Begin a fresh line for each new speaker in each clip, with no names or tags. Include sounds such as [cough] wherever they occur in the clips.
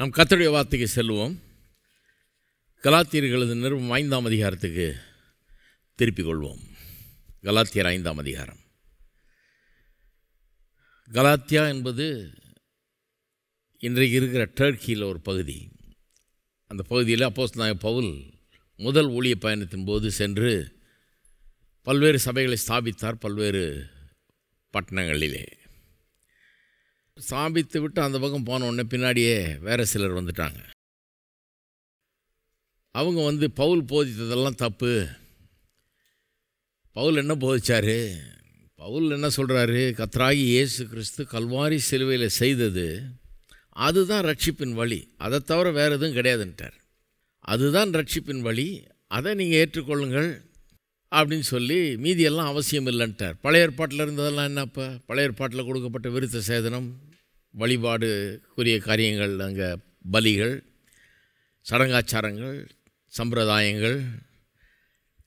நம் கத்தருடைய வார்த்தைக்கு செல்வோம் கலாத்தியர்களது நிறுவனம் ஐந்தாம் அதிகாரத்துக்கு திருப்பிக் கொள்வோம் கலாத்தியர் ஐந்தாம் அதிகாரம் கலாத்தியா என்பது இன்றைக்கு இருக்கிற டர்க்கியில் ஒரு பகுதி அந்த பகுதியில் அப்போஸ் நாய பவுல் முதல் ஊழிய பயணத்தின் போது சென்று பல்வேறு சபைகளை ஸ்தாபித்தார் பல்வேறு பட்டணங்களிலே சாபித்து விட்டு அந்த பக்கம் போன உடனே பின்னாடியே வேறு சிலர் வந்துட்டாங்க அவங்க வந்து பவுல் போதித்ததெல்லாம் தப்பு பவுல் என்ன போதிச்சார் பவுல் என்ன சொல்கிறாரு கத்ராகி இயேசு கிறிஸ்து கல்வாரி சிலுவையில் செய்தது அதுதான் ரட்சிப்பின் வழி அதை தவிர வேறு எதுவும் கிடையாதுன்ட்டார் அதுதான் ரட்சிப்பின் வழி அதை நீங்கள் ஏற்றுக்கொள்ளுங்கள் அப்படின்னு சொல்லி மீதியெல்லாம் அவசியம் இல்லைன்ட்டார் பழைய ஏற்பாட்டில் இருந்ததெல்லாம் என்னப்பா பழைய ஏற்பாட்டில் கொடுக்கப்பட்ட விருத்த சேதனம் வழிபாடு கூறிய காரியங்கள் அங்கே பலிகள் சடங்காச்சாரங்கள் சம்பிரதாயங்கள்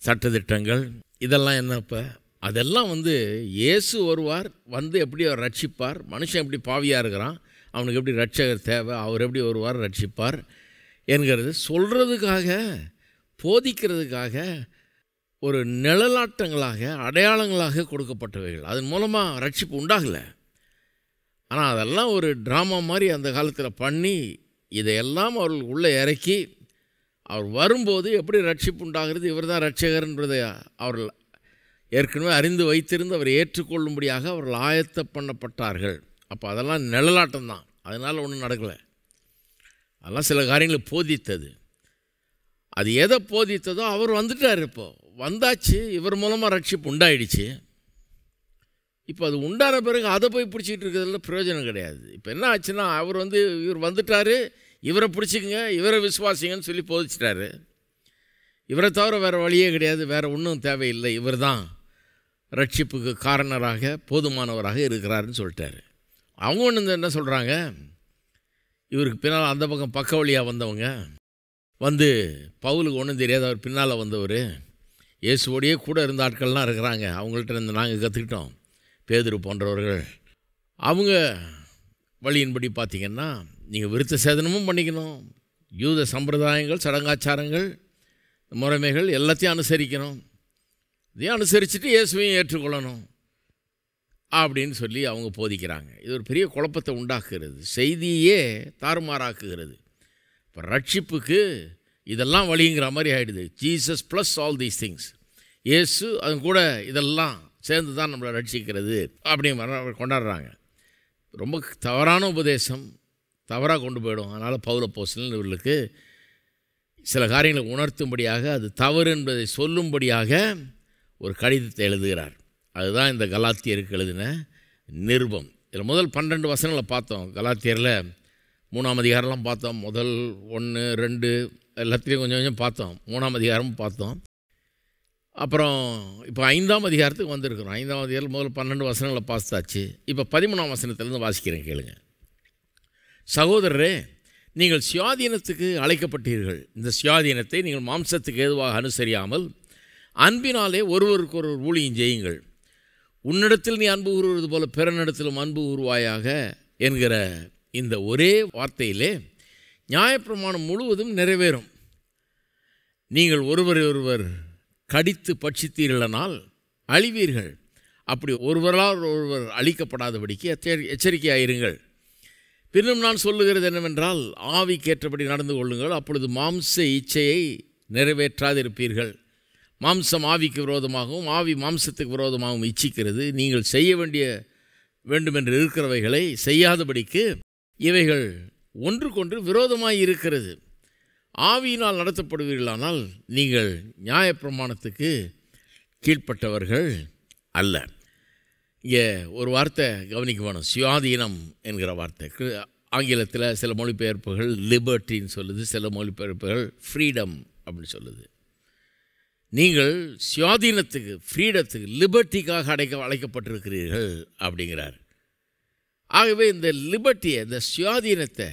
சட்டத்திட்டங்கள் இதெல்லாம் என்ன இப்போ அதெல்லாம் வந்து இயேசு வருவார் வந்து எப்படி அவர் ரட்சிப்பார் மனுஷன் எப்படி பாவியாக இருக்கிறான் அவனுக்கு எப்படி ரட்சகர் தேவை அவர் எப்படி வருவார் ரட்சிப்பார் என்கிறது சொல்கிறதுக்காக போதிக்கிறதுக்காக ஒரு நிழலாட்டங்களாக அடையாளங்களாக கொடுக்கப்பட்டவைகள் அதன் மூலமாக ரட்சிப்பு உண்டாகலை ஆனால் அதெல்லாம் ஒரு ட்ராமா மாதிரி அந்த காலத்தில் பண்ணி இதையெல்லாம் அவர்கள் உள்ளே இறக்கி அவர் வரும்போது எப்படி ரட்சிப்பு உண்டாகிறது இவர் தான் ரட்சகர்ன்றதை அவர்கள் ஏற்கனவே அறிந்து வைத்திருந்து அவர் ஏற்றுக்கொள்ளும்படியாக அவர்கள் ஆயத்த பண்ணப்பட்டார்கள் அப்போ அதெல்லாம் நிழலாட்டம் தான் அதனால் ஒன்றும் நடக்கலை அதெல்லாம் சில காரியங்களை போதித்தது அது எதை போதித்ததோ அவர் வந்துட்டார் இப்போது வந்தாச்சு இவர் மூலமாக ரட்சிப்பு உண்டாயிடுச்சு இப்போ அது உண்டான பிறகு அதை போய் பிடிச்சிக்கிட்டு இருக்கிறதுல பிரயோஜனம் கிடையாது இப்போ என்ன ஆச்சுன்னா அவர் வந்து இவர் வந்துட்டார் இவரை பிடிச்சிக்கங்க இவரை விசுவாசிங்கன்னு சொல்லி போதிச்சிட்டாரு இவரை தவிர வேறு வழியே கிடையாது வேறு ஒன்றும் தேவையில்லை இவர் தான் ரட்சிப்புக்கு காரணராக போதுமானவராக இருக்கிறாருன்னு சொல்லிட்டாரு அவங்க ஒன்று இந்த என்ன சொல்கிறாங்க இவருக்கு பின்னால் அந்த பக்கம் பக்க வழியாக வந்தவங்க வந்து பவுலுக்கு ஒன்றும் தெரியாது அவர் பின்னால் வந்தவர் இயேசுவோடையே கூட இருந்த ஆட்கள்லாம் இருக்கிறாங்க அவங்கள்ட்ட இருந்து நாங்கள் கற்றுக்கிட்டோம் பேதுரு போன்றவர்கள் அவங்க வழியின்படி பார்த்திங்கன்னா நீங்கள் விருத்த சேதனமும் பண்ணிக்கணும் யூத சம்பிரதாயங்கள் சடங்காச்சாரங்கள் முறைமைகள் எல்லாத்தையும் அனுசரிக்கணும் இதையும் அனுசரிச்சுட்டு இயேசுவையும் ஏற்றுக்கொள்ளணும் அப்படின்னு சொல்லி அவங்க போதிக்கிறாங்க இது ஒரு பெரிய குழப்பத்தை உண்டாக்குகிறது செய்தியே தாறுமாறாக்குகிறது இப்போ ரட்சிப்புக்கு இதெல்லாம் வழிங்கிற மாதிரி ஆகிடுது Jesus plus all these things இயேசு அது கூட இதெல்லாம் சேர்ந்து தான் நம்மளை ரட்சிக்கிறது அப்படின்னு வர கொண்டாடுறாங்க ரொம்ப தவறான உபதேசம் தவறாக கொண்டு போயிடும் அதனால் பௌர போஸ்டன் இவர்களுக்கு சில காரியங்களை உணர்த்தும்படியாக அது தவறு என்பதை சொல்லும்படியாக ஒரு கடிதத்தை எழுதுகிறார் அதுதான் இந்த கலாத்தியருக்கு எழுதின நிருபம் இதில் முதல் பன்னெண்டு வசனங்களை பார்த்தோம் கலாத்தியரில் மூணாம் அதிகாரம்லாம் பார்த்தோம் முதல் ஒன்று ரெண்டு எல்லாத்துலேயும் கொஞ்சம் கொஞ்சம் பார்த்தோம் மூணாம் அதிகாரமும் பார்த்தோம் அப்புறம் இப்போ ஐந்தாம் அதிகாரத்துக்கு வந்திருக்கிறோம் ஐந்தாம் அதிகாரம் முதல் பன்னெண்டு வசனங்களை பார்த்தாச்சு இப்போ பதிமூணாம் வசனத்துலேருந்து வாசிக்கிறேன் கேளுங்க சகோதரரே நீங்கள் சுயாதீனத்துக்கு அழைக்கப்பட்டீர்கள் இந்த சுயாதீனத்தை நீங்கள் மாம்சத்துக்கு ஏதுவாக அனுசரியாமல் அன்பினாலே ஒருவருக்கு ஒரு ஊழியம் செய்யுங்கள் உன்னிடத்தில் நீ அன்பு கூறுவது போல பிறனிடத்திலும் அன்பு கூறுவாயாக என்கிற இந்த ஒரே வார்த்தையிலே நியாயப்பிரமாணம் முழுவதும் நிறைவேறும் நீங்கள் ஒருவரை ஒருவர் கடித்து பட்சித்தீர்களானால் அழிவீர்கள் அப்படி ஒருவரால் ஒருவர் அழிக்கப்படாதபடிக்கு எச்சரிக்கையாயிருங்கள் பின்னும் நான் சொல்லுகிறது என்னவென்றால் ஆவிக்கேற்றபடி நடந்து கொள்ளுங்கள் அப்பொழுது மாம்ச இச்சையை நிறைவேற்றாதிருப்பீர்கள் மாம்சம் ஆவிக்கு விரோதமாகவும் ஆவி மாம்சத்துக்கு விரோதமாகவும் இச்சிக்கிறது நீங்கள் செய்ய வேண்டிய வேண்டுமென்று இருக்கிறவைகளை செய்யாதபடிக்கு இவைகள் ஒன்றுக்கொன்று விரோதமாக இருக்கிறது ஆவியினால் நடத்தப்படுவீர்களானால் நீங்கள் நியாயப்பிரமாணத்துக்கு கீழ்ப்பட்டவர்கள் அல்ல இங்கே ஒரு வார்த்தை கவனிக்க வேணும் சுயாதீனம் என்கிற வார்த்தை ஆங்கிலத்தில் சில மொழிபெயர்ப்புகள் லிபர்ட்டின்னு சொல்லுது சில மொழிபெயர்ப்புகள் ஃப்ரீடம் அப்படின்னு சொல்லுது நீங்கள் சுயாதீனத்துக்கு ஃப்ரீடத்துக்கு லிபர்ட்டிக்காக அடைக்க அழைக்கப்பட்டிருக்கிறீர்கள் அப்படிங்கிறார் ஆகவே இந்த லிபர்ட்டியை இந்த சுயாதீனத்தை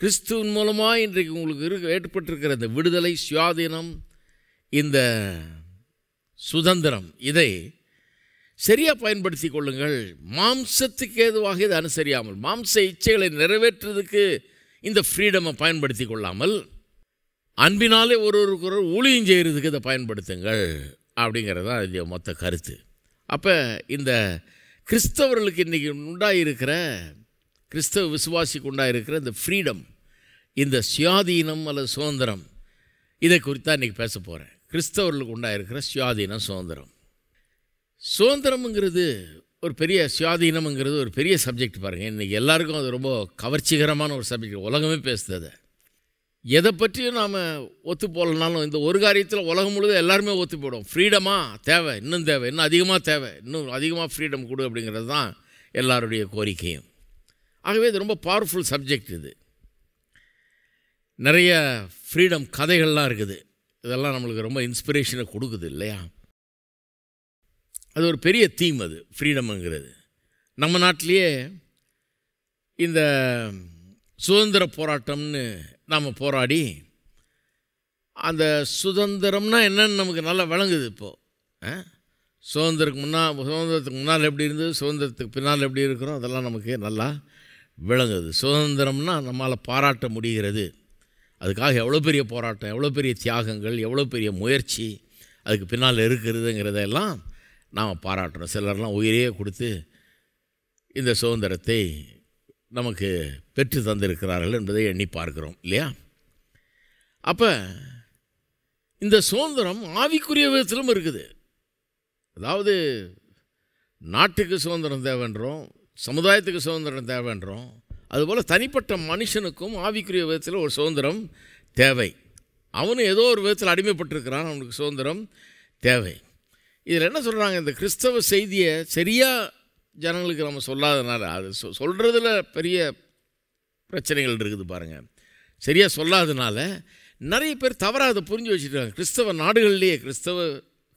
கிறிஸ்துவின் மூலமாக இன்றைக்கு உங்களுக்கு இருக்க ஏற்பட்டிருக்கிற இந்த விடுதலை சுயாதீனம் இந்த சுதந்திரம் இதை சரியாக பயன்படுத்தி கொள்ளுங்கள் மாம்சத்துக்கு ஏதுவாக இது அனுசரியாமல் மாம்ச இச்சைகளை நிறைவேற்றுறதுக்கு இந்த ஃப்ரீடமை பயன்படுத்தி கொள்ளாமல் அன்பினாலே ஒரு ஒரு ஊழியம் செய்கிறதுக்கு இதை பயன்படுத்துங்கள் அப்படிங்கிறது தான் இது மொத்த கருத்து அப்போ இந்த கிறிஸ்தவர்களுக்கு இன்றைக்கி இருக்கிற கிறிஸ்தவ விசுவாசிக்கு உண்டாயிருக்கிற இந்த ஃப்ரீடம் இந்த சுயாதீனம் அல்லது சுதந்திரம் இதை குறித்து தான் இன்றைக்கி பேச போகிறேன் கிறிஸ்தவர்களுக்கு உண்டாயிருக்கிற சுயாதீனம் சுதந்திரம் சுதந்திரம்ங்கிறது ஒரு பெரிய சுயாதீனம்ங்கிறது ஒரு பெரிய சப்ஜெக்ட் பாருங்கள் இன்றைக்கி எல்லாருக்கும் அது ரொம்ப கவர்ச்சிகரமான ஒரு சப்ஜெக்ட் உலகமே பேசுது அதை எதை பற்றியும் நாம் ஒத்து போகலனாலும் இந்த ஒரு காரியத்தில் உலகம் முழுதும் எல்லாருமே ஒத்து போயிடும் ஃப்ரீடமாக தேவை இன்னும் தேவை இன்னும் அதிகமாக தேவை இன்னும் அதிகமாக ஃப்ரீடம் கொடு அப்படிங்கிறது தான் எல்லாருடைய கோரிக்கையும் ஆகவே இது ரொம்ப பவர்ஃபுல் சப்ஜெக்ட் இது நிறைய ஃப்ரீடம் கதைகள்லாம் இருக்குது இதெல்லாம் நம்மளுக்கு ரொம்ப இன்ஸ்பிரேஷனை கொடுக்குது இல்லையா அது ஒரு பெரிய தீம் அது ஃப்ரீடம்ங்கிறது நம்ம நாட்டிலேயே இந்த சுதந்திர போராட்டம்னு நாம் போராடி அந்த சுதந்திரம்னா என்னன்னு நமக்கு நல்லா விளங்குது இப்போது சுதந்திரத்துக்கு முன்னால் சுதந்திரத்துக்கு முன்னால் எப்படி இருந்தது சுதந்திரத்துக்கு பின்னால் எப்படி இருக்கிறோம் அதெல்லாம் நமக்கு நல்லா விளங்குது சுதந்திரம்னா நம்மால் பாராட்ட முடிகிறது அதுக்காக எவ்வளோ பெரிய போராட்டம் எவ்வளோ பெரிய தியாகங்கள் எவ்வளோ பெரிய முயற்சி அதுக்கு பின்னால் இருக்கிறதுங்கிறதெல்லாம் நாம் பாராட்டுறோம் சிலர்லாம் உயிரையே கொடுத்து இந்த சுதந்திரத்தை நமக்கு பெற்று தந்திருக்கிறார்கள் என்பதை எண்ணி பார்க்குறோம் இல்லையா அப்போ இந்த சுதந்திரம் ஆவிக்குரிய விதத்திலும் இருக்குது அதாவது நாட்டுக்கு சுதந்திரம் தேவைன்றோம் சமுதாயத்துக்கு சுதந்திரம் தேவைன்றோம் அதுபோல் தனிப்பட்ட மனுஷனுக்கும் ஆவிக்குரிய விதத்தில் ஒரு சுதந்திரம் தேவை அவனும் ஏதோ ஒரு விதத்தில் அடிமைப்பட்டிருக்கிறான் அவனுக்கு சுதந்திரம் தேவை இதில் என்ன சொல்கிறாங்க இந்த கிறிஸ்தவ செய்தியை சரியாக ஜனங்களுக்கு நம்ம சொல்லாதனால அது சொ சொல்கிறதுல பெரிய பிரச்சனைகள் இருக்குது பாருங்கள் சரியாக சொல்லாதனால நிறைய பேர் தவறாக அதை புரிஞ்சு வச்சுருக்காங்க கிறிஸ்தவ நாடுகள்லேயே கிறிஸ்தவ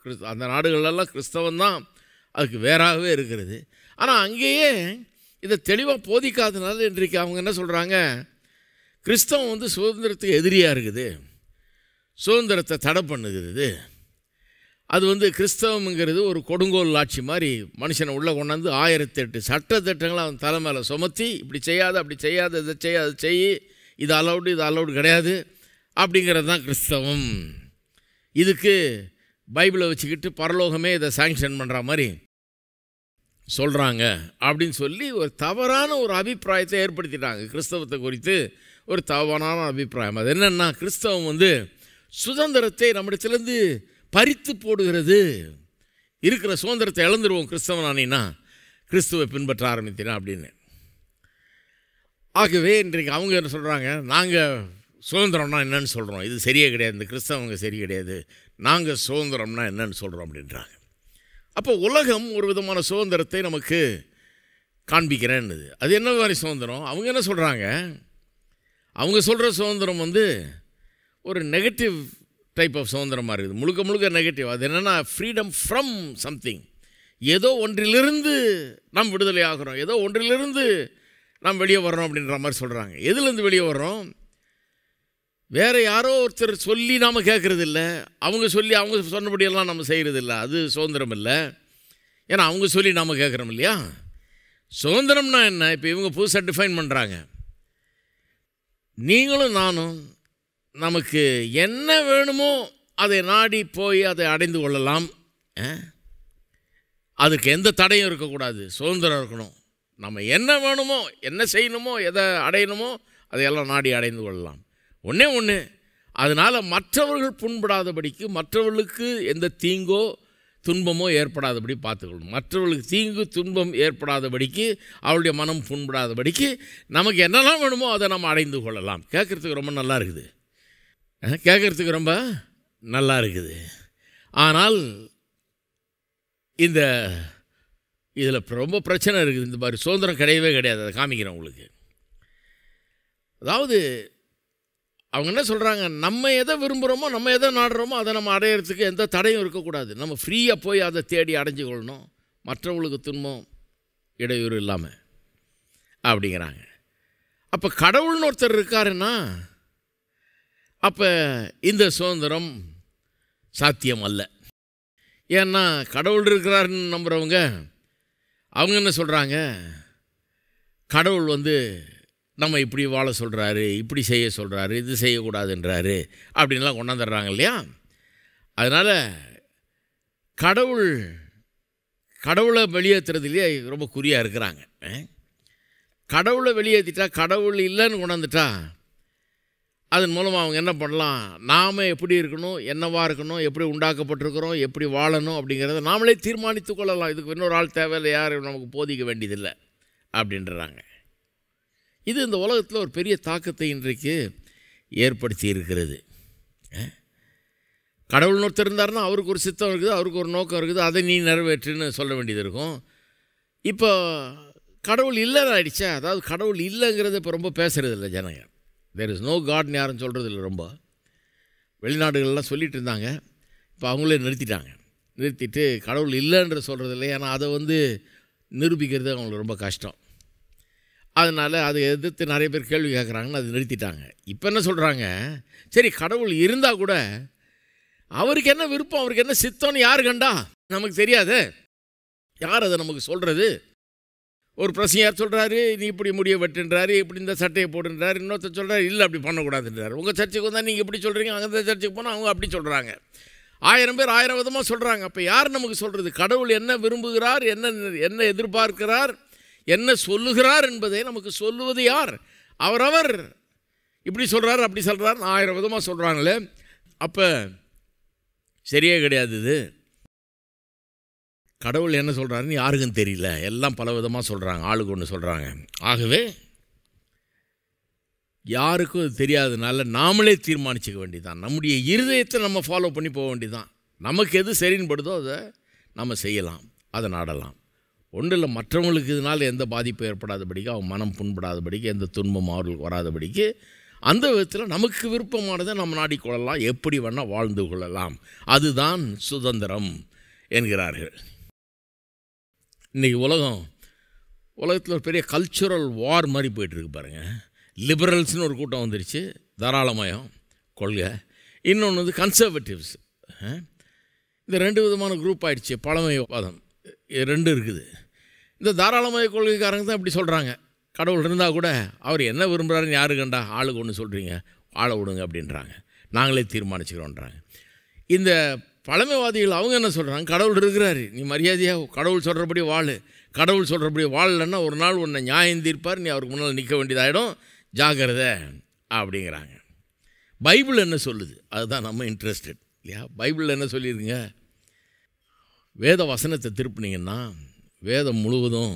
கிறிஸ்த அந்த நாடுகளெல்லாம் கிறிஸ்தவன் தான் அதுக்கு வேறாகவே இருக்கிறது ஆனால் அங்கேயே இதை தெளிவாக போதிக்காதனால இன்றைக்கு அவங்க என்ன சொல்கிறாங்க கிறிஸ்தவம் வந்து சுதந்திரத்துக்கு எதிரியாக இருக்குது சுதந்திரத்தை தடை பண்ணுகிறது அது வந்து கிறிஸ்தவங்கிறது ஒரு கொடுங்கோல் ஆட்சி மாதிரி மனுஷனை உள்ளே கொண்டாந்து ஆயிரத்தி எட்டு சட்டத்திட்டங்களை அவன் தலை மேலே சுமத்தி இப்படி செய்யாத அப்படி செய்யாத இதை செய்ய அதை செய் இது அலௌடு இது அலௌடு கிடையாது அப்படிங்கிறது தான் கிறிஸ்தவம் இதுக்கு பைபிளை வச்சுக்கிட்டு பரலோகமே இதை சாங்ஷன் பண்ணுற மாதிரி சொல்கிறாங்க அப்படின்னு சொல்லி ஒரு தவறான ஒரு அபிப்பிராயத்தை ஏற்படுத்திட்டாங்க கிறிஸ்தவத்தை குறித்து ஒரு தவறான அபிப்பிராயம் அது என்னென்னா கிறிஸ்தவம் வந்து சுதந்திரத்தை நம்மிடத்துலேருந்து பறித்து போடுகிறது இருக்கிற சுதந்திரத்தை இழந்துருவோம் கிறிஸ்தவனானீன்னா கிறிஸ்துவை பின்பற்ற ஆரம்பித்தினா அப்படின்னு ஆகவே இன்றைக்கு அவங்க என்ன சொல்கிறாங்க நாங்கள் சுதந்திரம்னா என்னென்னு சொல்கிறோம் இது சரியே கிடையாது இந்த கிறிஸ்தவங்க சரி கிடையாது நாங்கள் சுதந்திரம்னா என்னென்னு சொல்கிறோம் அப்படின்றாங்க அப்போ உலகம் ஒரு விதமான சுதந்திரத்தை நமக்கு காண்பிக்கிறேன்னு அது என்ன மாதிரி சுதந்திரம் அவங்க என்ன சொல்கிறாங்க அவங்க சொல்கிற சுதந்திரம் வந்து ஒரு நெகட்டிவ் டைப் ஆஃப் சுதந்திரம் மாதிரி இருக்குது முழுக்க முழுக்க நெகட்டிவ் அது என்னென்னா ஃப்ரீடம் ஃப்ரம் சம்திங் ஏதோ ஒன்றிலிருந்து நாம் விடுதலை ஆகிறோம் ஏதோ ஒன்றிலிருந்து நாம் வெளியே வரோம் அப்படின்ற மாதிரி சொல்கிறாங்க எதுலேருந்து வெளியே வர்றோம் வேறு யாரோ ஒருத்தர் சொல்லி நாம் இல்லை அவங்க சொல்லி அவங்க சொன்னபடியெல்லாம் நம்ம செய்கிறதில்ல அது சுதந்திரம் இல்லை ஏன்னா அவங்க சொல்லி நாம் கேட்குறோம் இல்லையா சுதந்திரம்னா என்ன இப்போ இவங்க புதுசாக டிஃபைன் பண்ணுறாங்க நீங்களும் நானும் நமக்கு என்ன வேணுமோ அதை நாடி போய் அதை அடைந்து கொள்ளலாம் அதுக்கு எந்த தடையும் இருக்கக்கூடாது சுதந்திரம் இருக்கணும் நம்ம என்ன வேணுமோ என்ன செய்யணுமோ எதை அடையணுமோ அதையெல்லாம் நாடி அடைந்து கொள்ளலாம் ஒன்றே ஒன்று அதனால் மற்றவர்கள் புண்படாதபடிக்கு மற்றவர்களுக்கு எந்த தீங்கோ துன்பமோ ஏற்படாதபடி பார்த்துக்கணும் மற்றவர்களுக்கு தீங்கு துன்பம் ஏற்படாதபடிக்கு அவளுடைய மனம் புண்படாதபடிக்கு நமக்கு என்னெல்லாம் வேணுமோ அதை நம்ம அடைந்து கொள்ளலாம் கேட்குறதுக்கு ரொம்ப நல்லா இருக்குது கேட்குறதுக்கு ரொம்ப நல்லா இருக்குது ஆனால் இந்த இதில் ரொம்ப பிரச்சனை இருக்குது இந்த மாதிரி சுதந்திரம் கிடையவே கிடையாது அதை காமிக்கிறேன் உங்களுக்கு அதாவது அவங்க என்ன சொல்கிறாங்க நம்ம எதை விரும்புகிறோமோ நம்ம எதை நாடுறோமோ அதை நம்ம அடையிறதுக்கு எந்த தடையும் இருக்கக்கூடாது நம்ம ஃப்ரீயாக போய் அதை தேடி அடைஞ்சு கொள்ளணும் மற்றவங்களுக்கு துன்பம் இடையூறு இல்லாமல் அப்படிங்கிறாங்க அப்போ கடவுள்னு ஒருத்தர் இருக்காருன்னா அப்போ இந்த சுதந்திரம் சாத்தியம் அல்ல ஏன்னா கடவுள் இருக்கிறாருன்னு நம்புகிறவங்க அவங்க என்ன சொல்கிறாங்க கடவுள் வந்து நம்ம இப்படி வாழ சொல்கிறாரு இப்படி செய்ய சொல்கிறாரு இது செய்யக்கூடாதுன்றாரு அப்படின்லாம் கொண்டாந்துடுறாங்க இல்லையா அதனால் கடவுள் கடவுளை வெளியேற்றுறதுலேயே ரொம்ப குறியாக இருக்கிறாங்க கடவுளை வெளியேற்றிட்டா கடவுள் இல்லைன்னு கொண்டாந்துட்டா அதன் மூலமாக அவங்க என்ன பண்ணலாம் நாம் எப்படி இருக்கணும் என்னவாக இருக்கணும் எப்படி உண்டாக்கப்பட்டிருக்கிறோம் எப்படி வாழணும் அப்படிங்கிறத நாமளே தீர்மானித்து கொள்ளலாம் இதுக்கு இன்னொரு ஆள் தேவையில்லை யார் நமக்கு போதிக்க வேண்டியதில்லை அப்படின்றாங்க இது இந்த உலகத்தில் ஒரு பெரிய தாக்கத்தை இன்றைக்கு ஏற்படுத்தி இருக்கிறது கடவுள் ஒருத்தர் இருந்தார்னா அவருக்கு ஒரு சித்தம் இருக்குது அவருக்கு ஒரு நோக்கம் இருக்குது அதை நீ நிறைவேற்றுன்னு சொல்ல வேண்டியது இருக்கும் இப்போ கடவுள் இல்லைன்னு ஆயிடுச்சா அதாவது கடவுள் இல்லைங்கிறத இப்போ ரொம்ப பேசுகிறது இல்லை ஜனங்க தேர் இஸ் நோ காட்னு யாரும் சொல்கிறது இல்லை ரொம்ப வெளிநாடுகள்லாம் சொல்லிகிட்டு இருந்தாங்க இப்போ அவங்களே நிறுத்திட்டாங்க நிறுத்திட்டு கடவுள் இல்லைன்ற சொல்கிறது இல்லை ஏன்னா அதை வந்து நிரூபிக்கிறது அவங்களுக்கு ரொம்ப கஷ்டம் அதனால் அதை எதிர்த்து நிறைய பேர் கேள்வி கேட்குறாங்கன்னு அதை நிறுத்திட்டாங்க இப்போ என்ன சொல்கிறாங்க சரி கடவுள் இருந்தால் கூட அவருக்கு என்ன விருப்பம் அவருக்கு என்ன சித்தம்னு யார் கண்டா நமக்கு தெரியாது யார் அதை நமக்கு சொல்கிறது ஒரு பிரச்சனை யார் சொல்கிறாரு நீ இப்படி முடிய வெட்டுன்றாரு இப்படி இந்த சட்டையை போடுன்றாரு இன்னொருத்தர் சொல்கிறாரு இல்லை அப்படி பண்ணக்கூடாதுன்றார் உங்கள் சர்ச்சுக்கு வந்தால் நீங்கள் இப்படி சொல்கிறீங்க அங்கே சர்ச்சுக்கு போனால் அவங்க அப்படி சொல்கிறாங்க ஆயிரம் பேர் ஆயிரம் விதமாக சொல்கிறாங்க அப்போ யார் நமக்கு சொல்கிறது கடவுள் என்ன விரும்புகிறார் என்ன என்ன எதிர்பார்க்கிறார் என்ன சொல்லுகிறார் என்பதை நமக்கு சொல்லுவது யார் அவரவர் இப்படி சொல்கிறார் அப்படி சொல்கிறார் ஆயிரம் விதமாக சொல்கிறாங்களே அப்போ சரியே கிடையாது இது கடவுள் என்ன சொல்கிறாருன்னு யாருக்கும் தெரியல எல்லாம் பல விதமாக சொல்கிறாங்க ஆளுக்கு ஒன்று சொல்கிறாங்க ஆகவே யாருக்கும் அது தெரியாதனால நாமளே தீர்மானிச்சுக்க வேண்டியதான் நம்முடைய இருதயத்தை நம்ம ஃபாலோ பண்ணி போக வேண்டியதான் நமக்கு எது சரின்படுதோ படுதோ அதை நம்ம செய்யலாம் அதை நாடலாம் ஒன்றில் மற்றவங்களுக்கு இதனால் எந்த பாதிப்பும் ஏற்படாதபடிக்கு அவன் மனம் புண்படாதபடிக்கு எந்த துன்பம் அவர்களுக்கு வராதபடிக்கு அந்த விதத்தில் நமக்கு விருப்பமானதை நம்ம நாடிக்கொள்ளலாம் எப்படி வேணால் வாழ்ந்து கொள்ளலாம் அதுதான் சுதந்திரம் என்கிறார்கள் இன்றைக்கி உலகம் உலகத்தில் ஒரு பெரிய கல்ச்சுரல் வார் மாதிரி போயிட்டுருக்கு பாருங்கள் லிபரல்ஸ்னு ஒரு கூட்டம் வந்துருச்சு தாராளமயம் கொள்கை இன்னொன்று வந்து கன்சர்வேட்டிவ்ஸ் இந்த ரெண்டு விதமான குரூப் ஆயிடுச்சு பழமைவாதம் ரெண்டு இருக்குது இந்த தாராளமய கொள்கைக்காரங்க தான் இப்படி சொல்கிறாங்க கடவுள் இருந்தால் கூட அவர் என்ன விரும்புகிறாருன்னு யாரு கண்டா ஆளுக்கு ஒன்று சொல்கிறீங்க ஆளை விடுங்க அப்படின்றாங்க நாங்களே தீர்மானிச்சுக்கிறோன்றாங்க இந்த பழமைவாதிகள் அவங்க என்ன சொல்கிறாங்க கடவுள் இருக்கிறாரு நீ மரியாதையாக கடவுள் சொல்கிறபடி வாழு கடவுள் சொல்கிறபடி வாழலைன்னா ஒரு நாள் உன்னை நியாயம் தீர்ப்பார் நீ அவருக்கு முன்னால் நிற்க வேண்டியதாகிடும் ஜாகிரத அப்படிங்கிறாங்க பைபிள் என்ன சொல்லுது அதுதான் நம்ம இன்ட்ரெஸ்டட் இல்லையா பைபிளில் என்ன சொல்லியிருக்குங்க வேத வசனத்தை திருப்பினீங்கன்னா வேதம் முழுவதும்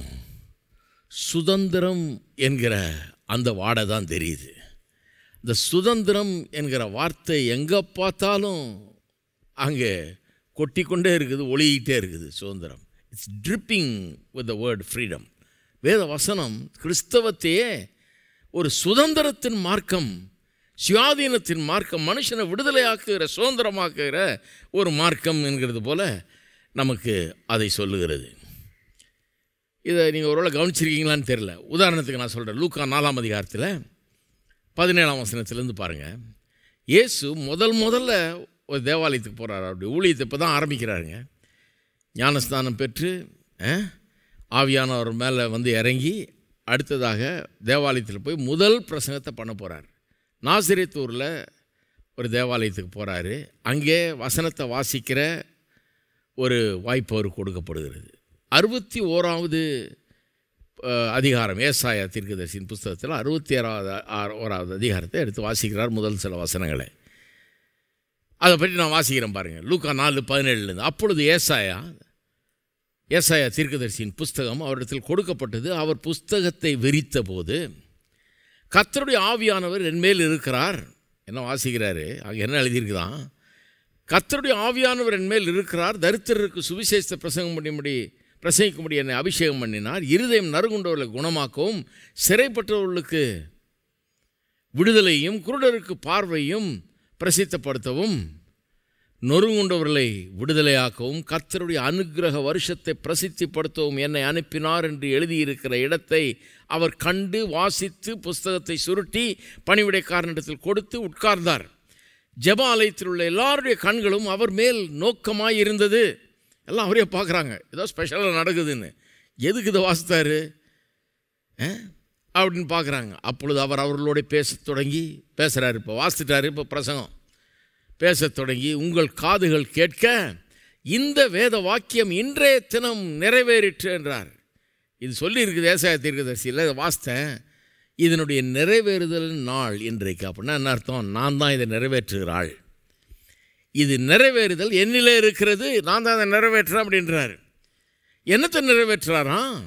சுதந்திரம் என்கிற அந்த வாடை தான் தெரியுது இந்த சுதந்திரம் என்கிற வார்த்தை எங்கே பார்த்தாலும் அங்கே கொட்டி கொண்டே இருக்குது ஒளியிட்டே இருக்குது சுதந்திரம் it's tripping with the word freedom வேத வசனம் கிறிஸ்தவத்தையே ஒரு சுதந்திரத்தின் மார்க்கம் சுயாதீனத்தின் மார்க்கம் மனுஷனை விடுதலையாக்குகிற சுதந்திரமாக்குகிற ஒரு மார்க்கம் என்கிறது போல நமக்கு அதை சொல்லுகிறது இதை நீங்கள் ஒருவேளை கவனிச்சிருக்கீங்களான்னு தெரில உதாரணத்துக்கு நான் சொல்கிறேன் லூக்கா நாலாம் அதிகாரத்தில் பதினேழாம் வசனத்துலேருந்து பாருங்கள் இயேசு முதல் முதல்ல ஒரு தேவாலயத்துக்கு போகிறாரு அப்படி ஊழியத்தை இப்போ தான் ஆரம்பிக்கிறாருங்க ஞானஸ்தானம் பெற்று ஆவியானவர் மேலே வந்து இறங்கி அடுத்ததாக தேவாலயத்தில் போய் முதல் பிரசங்கத்தை பண்ண போகிறார் நாசிரியத்தூரில் ஒரு தேவாலயத்துக்கு போகிறாரு அங்கே வசனத்தை வாசிக்கிற ஒரு வாய்ப்பு அவருக்கு கொடுக்கப்படுகிறது அறுபத்தி ஓராவது அதிகாரம் ஏசாய தீர்க்கதரிசியின் புஸ்தகத்தில் அறுபத்தி ஏறாவது ஓராவது அதிகாரத்தை எடுத்து வாசிக்கிறார் முதல் சில வசனங்களை அதை பற்றி நான் வாசிக்கிறேன் பாருங்கள் லூக்கா நாலு பதினேழுலேருந்து அப்பொழுது ஏசாயா ஏசாயா தீர்க்கதரிசியின் புஸ்தகம் அவரிடத்தில் கொடுக்கப்பட்டது அவர் புஸ்தகத்தை விரித்த போது கத்தருடைய ஆவியானவர் என்மேல் இருக்கிறார் என்ன வாசிக்கிறாரு அங்கே என்ன எழுதியிருக்குதான் கத்தருடைய ஆவியானவர் என் மேல் இருக்கிறார் தரித்திரருக்கு சுவிசேஷத்தை பிரசங்கம் பண்ணியும்படி பிரசங்கிக்கும்படி என்னை அபிஷேகம் பண்ணினார் இருதயம் நறுகுண்டவர்களை குணமாக்கவும் சிறைப்பட்டவர்களுக்கு விடுதலையும் குருடருக்கு பார்வையும் பிரசித்தப்படுத்தவும் நொறுங்குண்டவர்களை விடுதலையாக்கவும் கத்தருடைய அனுகிரக வருஷத்தை பிரசித்திப்படுத்தவும் என்னை அனுப்பினார் என்று எழுதியிருக்கிற இடத்தை அவர் கண்டு வாசித்து புஸ்தகத்தை சுருட்டி பணிவிடைக்காரனிடத்தில் கொடுத்து உட்கார்ந்தார் ஜப ஆலயத்தில் உள்ள எல்லாருடைய கண்களும் அவர் மேல் நோக்கமாக இருந்தது எல்லாம் அவரே பார்க்குறாங்க ஏதோ ஸ்பெஷலாக நடக்குதுன்னு எதுக்கு இதை வாசித்தார் அப்படின்னு பார்க்குறாங்க அப்பொழுது அவர் அவர்களோட பேச தொடங்கி பேசுகிறாரு இப்போ வாசிட்டாரு இப்போ பிரசங்கம் பேச தொடங்கி உங்கள் காதுகள் கேட்க இந்த வேத வாக்கியம் இன்றைய தினம் நிறைவேறிற்று என்றார் இது சொல்லியிருக்குது ஏசாய தீர்க்கதரிசியில் வாசித்தேன் இதனுடைய நிறைவேறுதல் நாள் இன்றைக்கு அப்படின்னா என்ன அர்த்தம் நான் தான் இதை நிறைவேற்றுகிறாள் இது நிறைவேறுதல் என்னிலே இருக்கிறது நான் தான் அதை நிறைவேற்றுறேன் அப்படின்றார் என்னத்தை நிறைவேற்றுறாராம்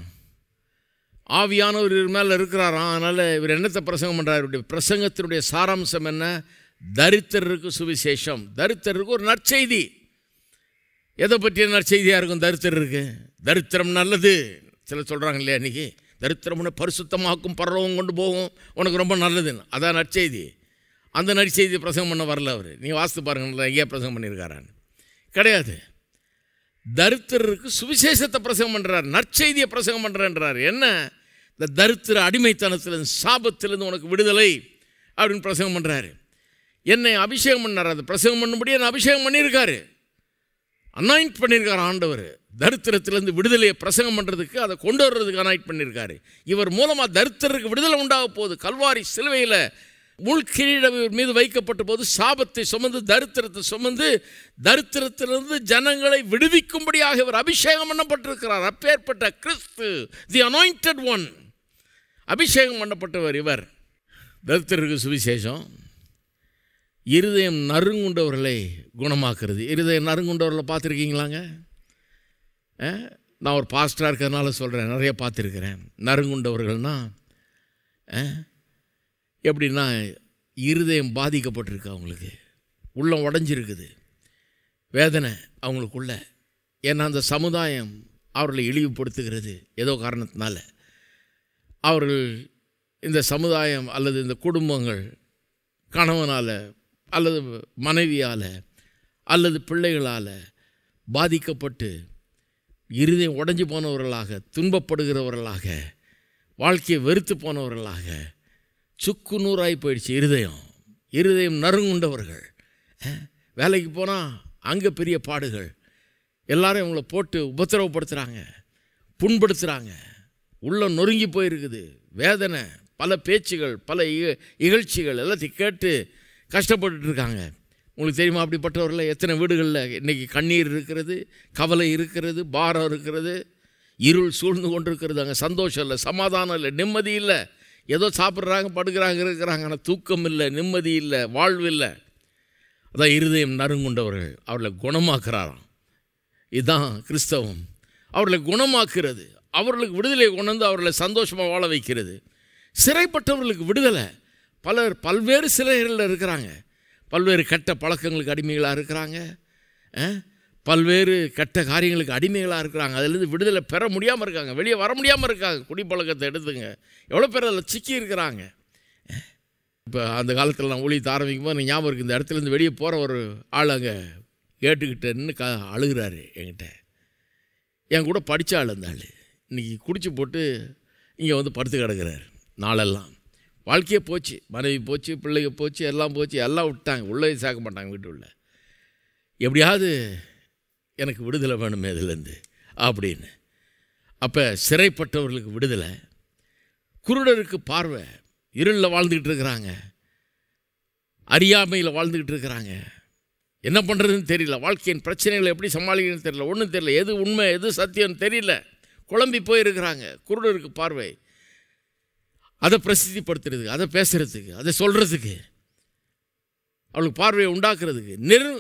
ஆவியானவர் இவர் மேலே இருக்கிறாராம் அதனால் இவர் என்னத்தை பிரசங்கம் பண்ணுறார் இவருடைய பிரசங்கத்தினுடைய சாராம்சம் என்ன தரித்திரருக்கு சுவிசேஷம் தரித்திரருக்கு ஒரு நற்செய்தி எதை பற்றிய நற்செய்தியாக இருக்கும் தரித்திரருக்கு தரித்திரம் நல்லது சில சொல்கிறாங்க இல்லையா இன்றைக்கி தரித்திரமுன்னு பரிசுத்தமாக்கும் பரலவும் கொண்டு போகும் உனக்கு ரொம்ப நல்லதுன்னு அதான் நற்செய்தி அந்த நற்செய்தி பிரசங்கம் பண்ண வரல அவர் நீ வாசித்து பாருங்கள் ஐயா பிரசங்கம் பண்ணியிருக்காரான்னு கிடையாது தரித்திரருக்கு சுவிசேஷத்தை பிரசங்கம் பண்ணுறார் நற்செய்தியை பிரசங்கம் பண்ணுறேன்றார் என்ன இந்த தரித்திர அடிமைத்தனத்திலிருந்து சாபத்திலேருந்து உனக்கு விடுதலை அப்படின்னு பிரசங்கம் பண்ணுறாரு என்னை அபிஷேகம் பண்ணார் அது பிரசங்கம் பண்ணும்படியே என்னை அபிஷேகம் பண்ணியிருக்காரு அனாயின்ட் பண்ணியிருக்கார் ஆண்டவர் தரித்திரத்திலிருந்து விடுதலையை பிரசங்கம் பண்ணுறதுக்கு அதை கொண்டு வர்றதுக்கு அனாய்ட் பண்ணியிருக்காரு இவர் மூலமாக தரித்திரருக்கு விடுதலை உண்டாக போகுது கல்வாரி சிலுவையில் உள்கிரீடம் மீது வைக்கப்பட்ட போது சாபத்தை சுமந்து தரித்திரத்தை சுமந்து தரித்திரத்திலிருந்து ஜனங்களை விடுவிக்கும்படியாக இவர் அபிஷேகம் பண்ணப்பட்டிருக்கிறார் அப்பேற்பட்ட கிறிஸ்து தி அனாயிண்டட் ஒன் அபிஷேகம் பண்ணப்பட்டவர் இவர் தரித்திரருக்கு சுவிசேஷம் இருதயம் நறுங்குண்டவர்களை குணமாக்குறது இருதயம் நறுங்குண்டவர்களை பார்த்துருக்கீங்களாங்க நான் ஒரு பாஸ்டராக இருக்கிறதுனால சொல்கிறேன் நிறைய பார்த்துருக்குறேன் நறுங்குண்டவர்கள்னால் எப்படின்னா இருதயம் பாதிக்கப்பட்டிருக்கு அவங்களுக்கு உள்ளம் உடஞ்சிருக்குது வேதனை அவங்களுக்குள்ள ஏன்னா அந்த சமுதாயம் அவர்களை இழிவுபடுத்துகிறது ஏதோ காரணத்தினால அவர்கள் இந்த சமுதாயம் அல்லது இந்த குடும்பங்கள் கணவனால் அல்லது மனைவியால் அல்லது பிள்ளைகளால் பாதிக்கப்பட்டு இருதயம் உடஞ்சி போனவர்களாக துன்பப்படுகிறவர்களாக வாழ்க்கையை வெறுத்து போனவர்களாக சுக்கு நூறாகி போயிடுச்சு இருதயம் இருதயம் நறுங்குண்டவர்கள் வேலைக்கு போனால் அங்கே பெரிய பாடுகள் எல்லாரும் இவங்களை போட்டு உபத்திரவப்படுத்துகிறாங்க புண்படுத்துகிறாங்க உள்ளே நொறுங்கி போயிருக்குது வேதனை பல பேச்சுகள் பல இகழ்ச்சிகள் எல்லாத்தையும் கேட்டு கஷ்டப்பட்டுருக்காங்க உங்களுக்கு தெரியுமா அப்படிப்பட்டவர்கள் எத்தனை வீடுகளில் இன்றைக்கி கண்ணீர் இருக்கிறது கவலை இருக்கிறது பாரம் இருக்கிறது இருள் சூழ்ந்து கொண்டிருக்கிறது அங்கே சந்தோஷம் இல்லை சமாதானம் இல்லை நிம்மதி இல்லை ஏதோ சாப்பிட்றாங்க படுக்கிறாங்க இருக்கிறாங்க ஆனால் தூக்கம் இல்லை நிம்மதி இல்லை வாழ்வு இல்லை அதான் இருதயம் நறுங்குண்டவர்கள் அவர்களை குணமாக்குறாராம் இதுதான் கிறிஸ்தவம் அவர்களை குணமாக்குறது அவர்களுக்கு விடுதலை கொண்டு அவர்களை சந்தோஷமாக வாழ வைக்கிறது சிறைப்பட்டவர்களுக்கு விடுதலை பலர் பல்வேறு சிறைகளில் இருக்கிறாங்க பல்வேறு கெட்ட பழக்கங்களுக்கு அடிமைகளாக இருக்கிறாங்க பல்வேறு கெட்ட காரியங்களுக்கு அடிமைகளாக இருக்கிறாங்க அதுலேருந்து விடுதலை பெற முடியாமல் இருக்காங்க வெளியே வர முடியாமல் இருக்காங்க குடிப்பழக்கத்தை எடுத்துங்க எவ்வளோ பேர் அதில் சிக்கி இருக்கிறாங்க இப்போ அந்த காலத்தில் நான் ஒளி ஆரம்பிக்கும் போது ஞாபகம் இருக்குது இந்த இடத்துலேருந்து வெளியே போகிற ஒரு ஆள் அங்கே கேட்டுக்கிட்ட நின்று க அழுகிறாரு என்கிட்ட என் கூட படித்த ஆள் இந்த ஆள் இன்றைக்கி குடிச்சு போட்டு இங்கே வந்து படுத்து கிடக்கிறார் நாளெல்லாம் வாழ்க்கையே போச்சு மனைவி போச்சு பிள்ளைங்க போச்சு எல்லாம் போச்சு எல்லாம் விட்டாங்க உள்ளே சேர்க்க மாட்டாங்க வீட்டுள்ள எப்படியாவது எனக்கு விடுதலை வேணுமே இதுலேருந்து அப்படின்னு அப்போ சிறைப்பட்டவர்களுக்கு விடுதலை குருடருக்கு பார்வை இருளில் வாழ்ந்துக்கிட்டு இருக்கிறாங்க அறியாமையில் வாழ்ந்துக்கிட்டு இருக்கிறாங்க என்ன பண்ணுறதுன்னு தெரியல வாழ்க்கையின் பிரச்சனைகளை எப்படி சமாளிக்கணும்னு தெரியல ஒன்றும் தெரியல எது உண்மை எது சத்தியம்னு தெரியல குழம்பி போயிருக்கிறாங்க குருடருக்கு பார்வை அதை பிரசித்திப்படுத்துறதுக்கு அதை பேசுகிறதுக்கு அதை சொல்கிறதுக்கு அவளுக்கு பார்வையை உண்டாக்குறதுக்கு நெரு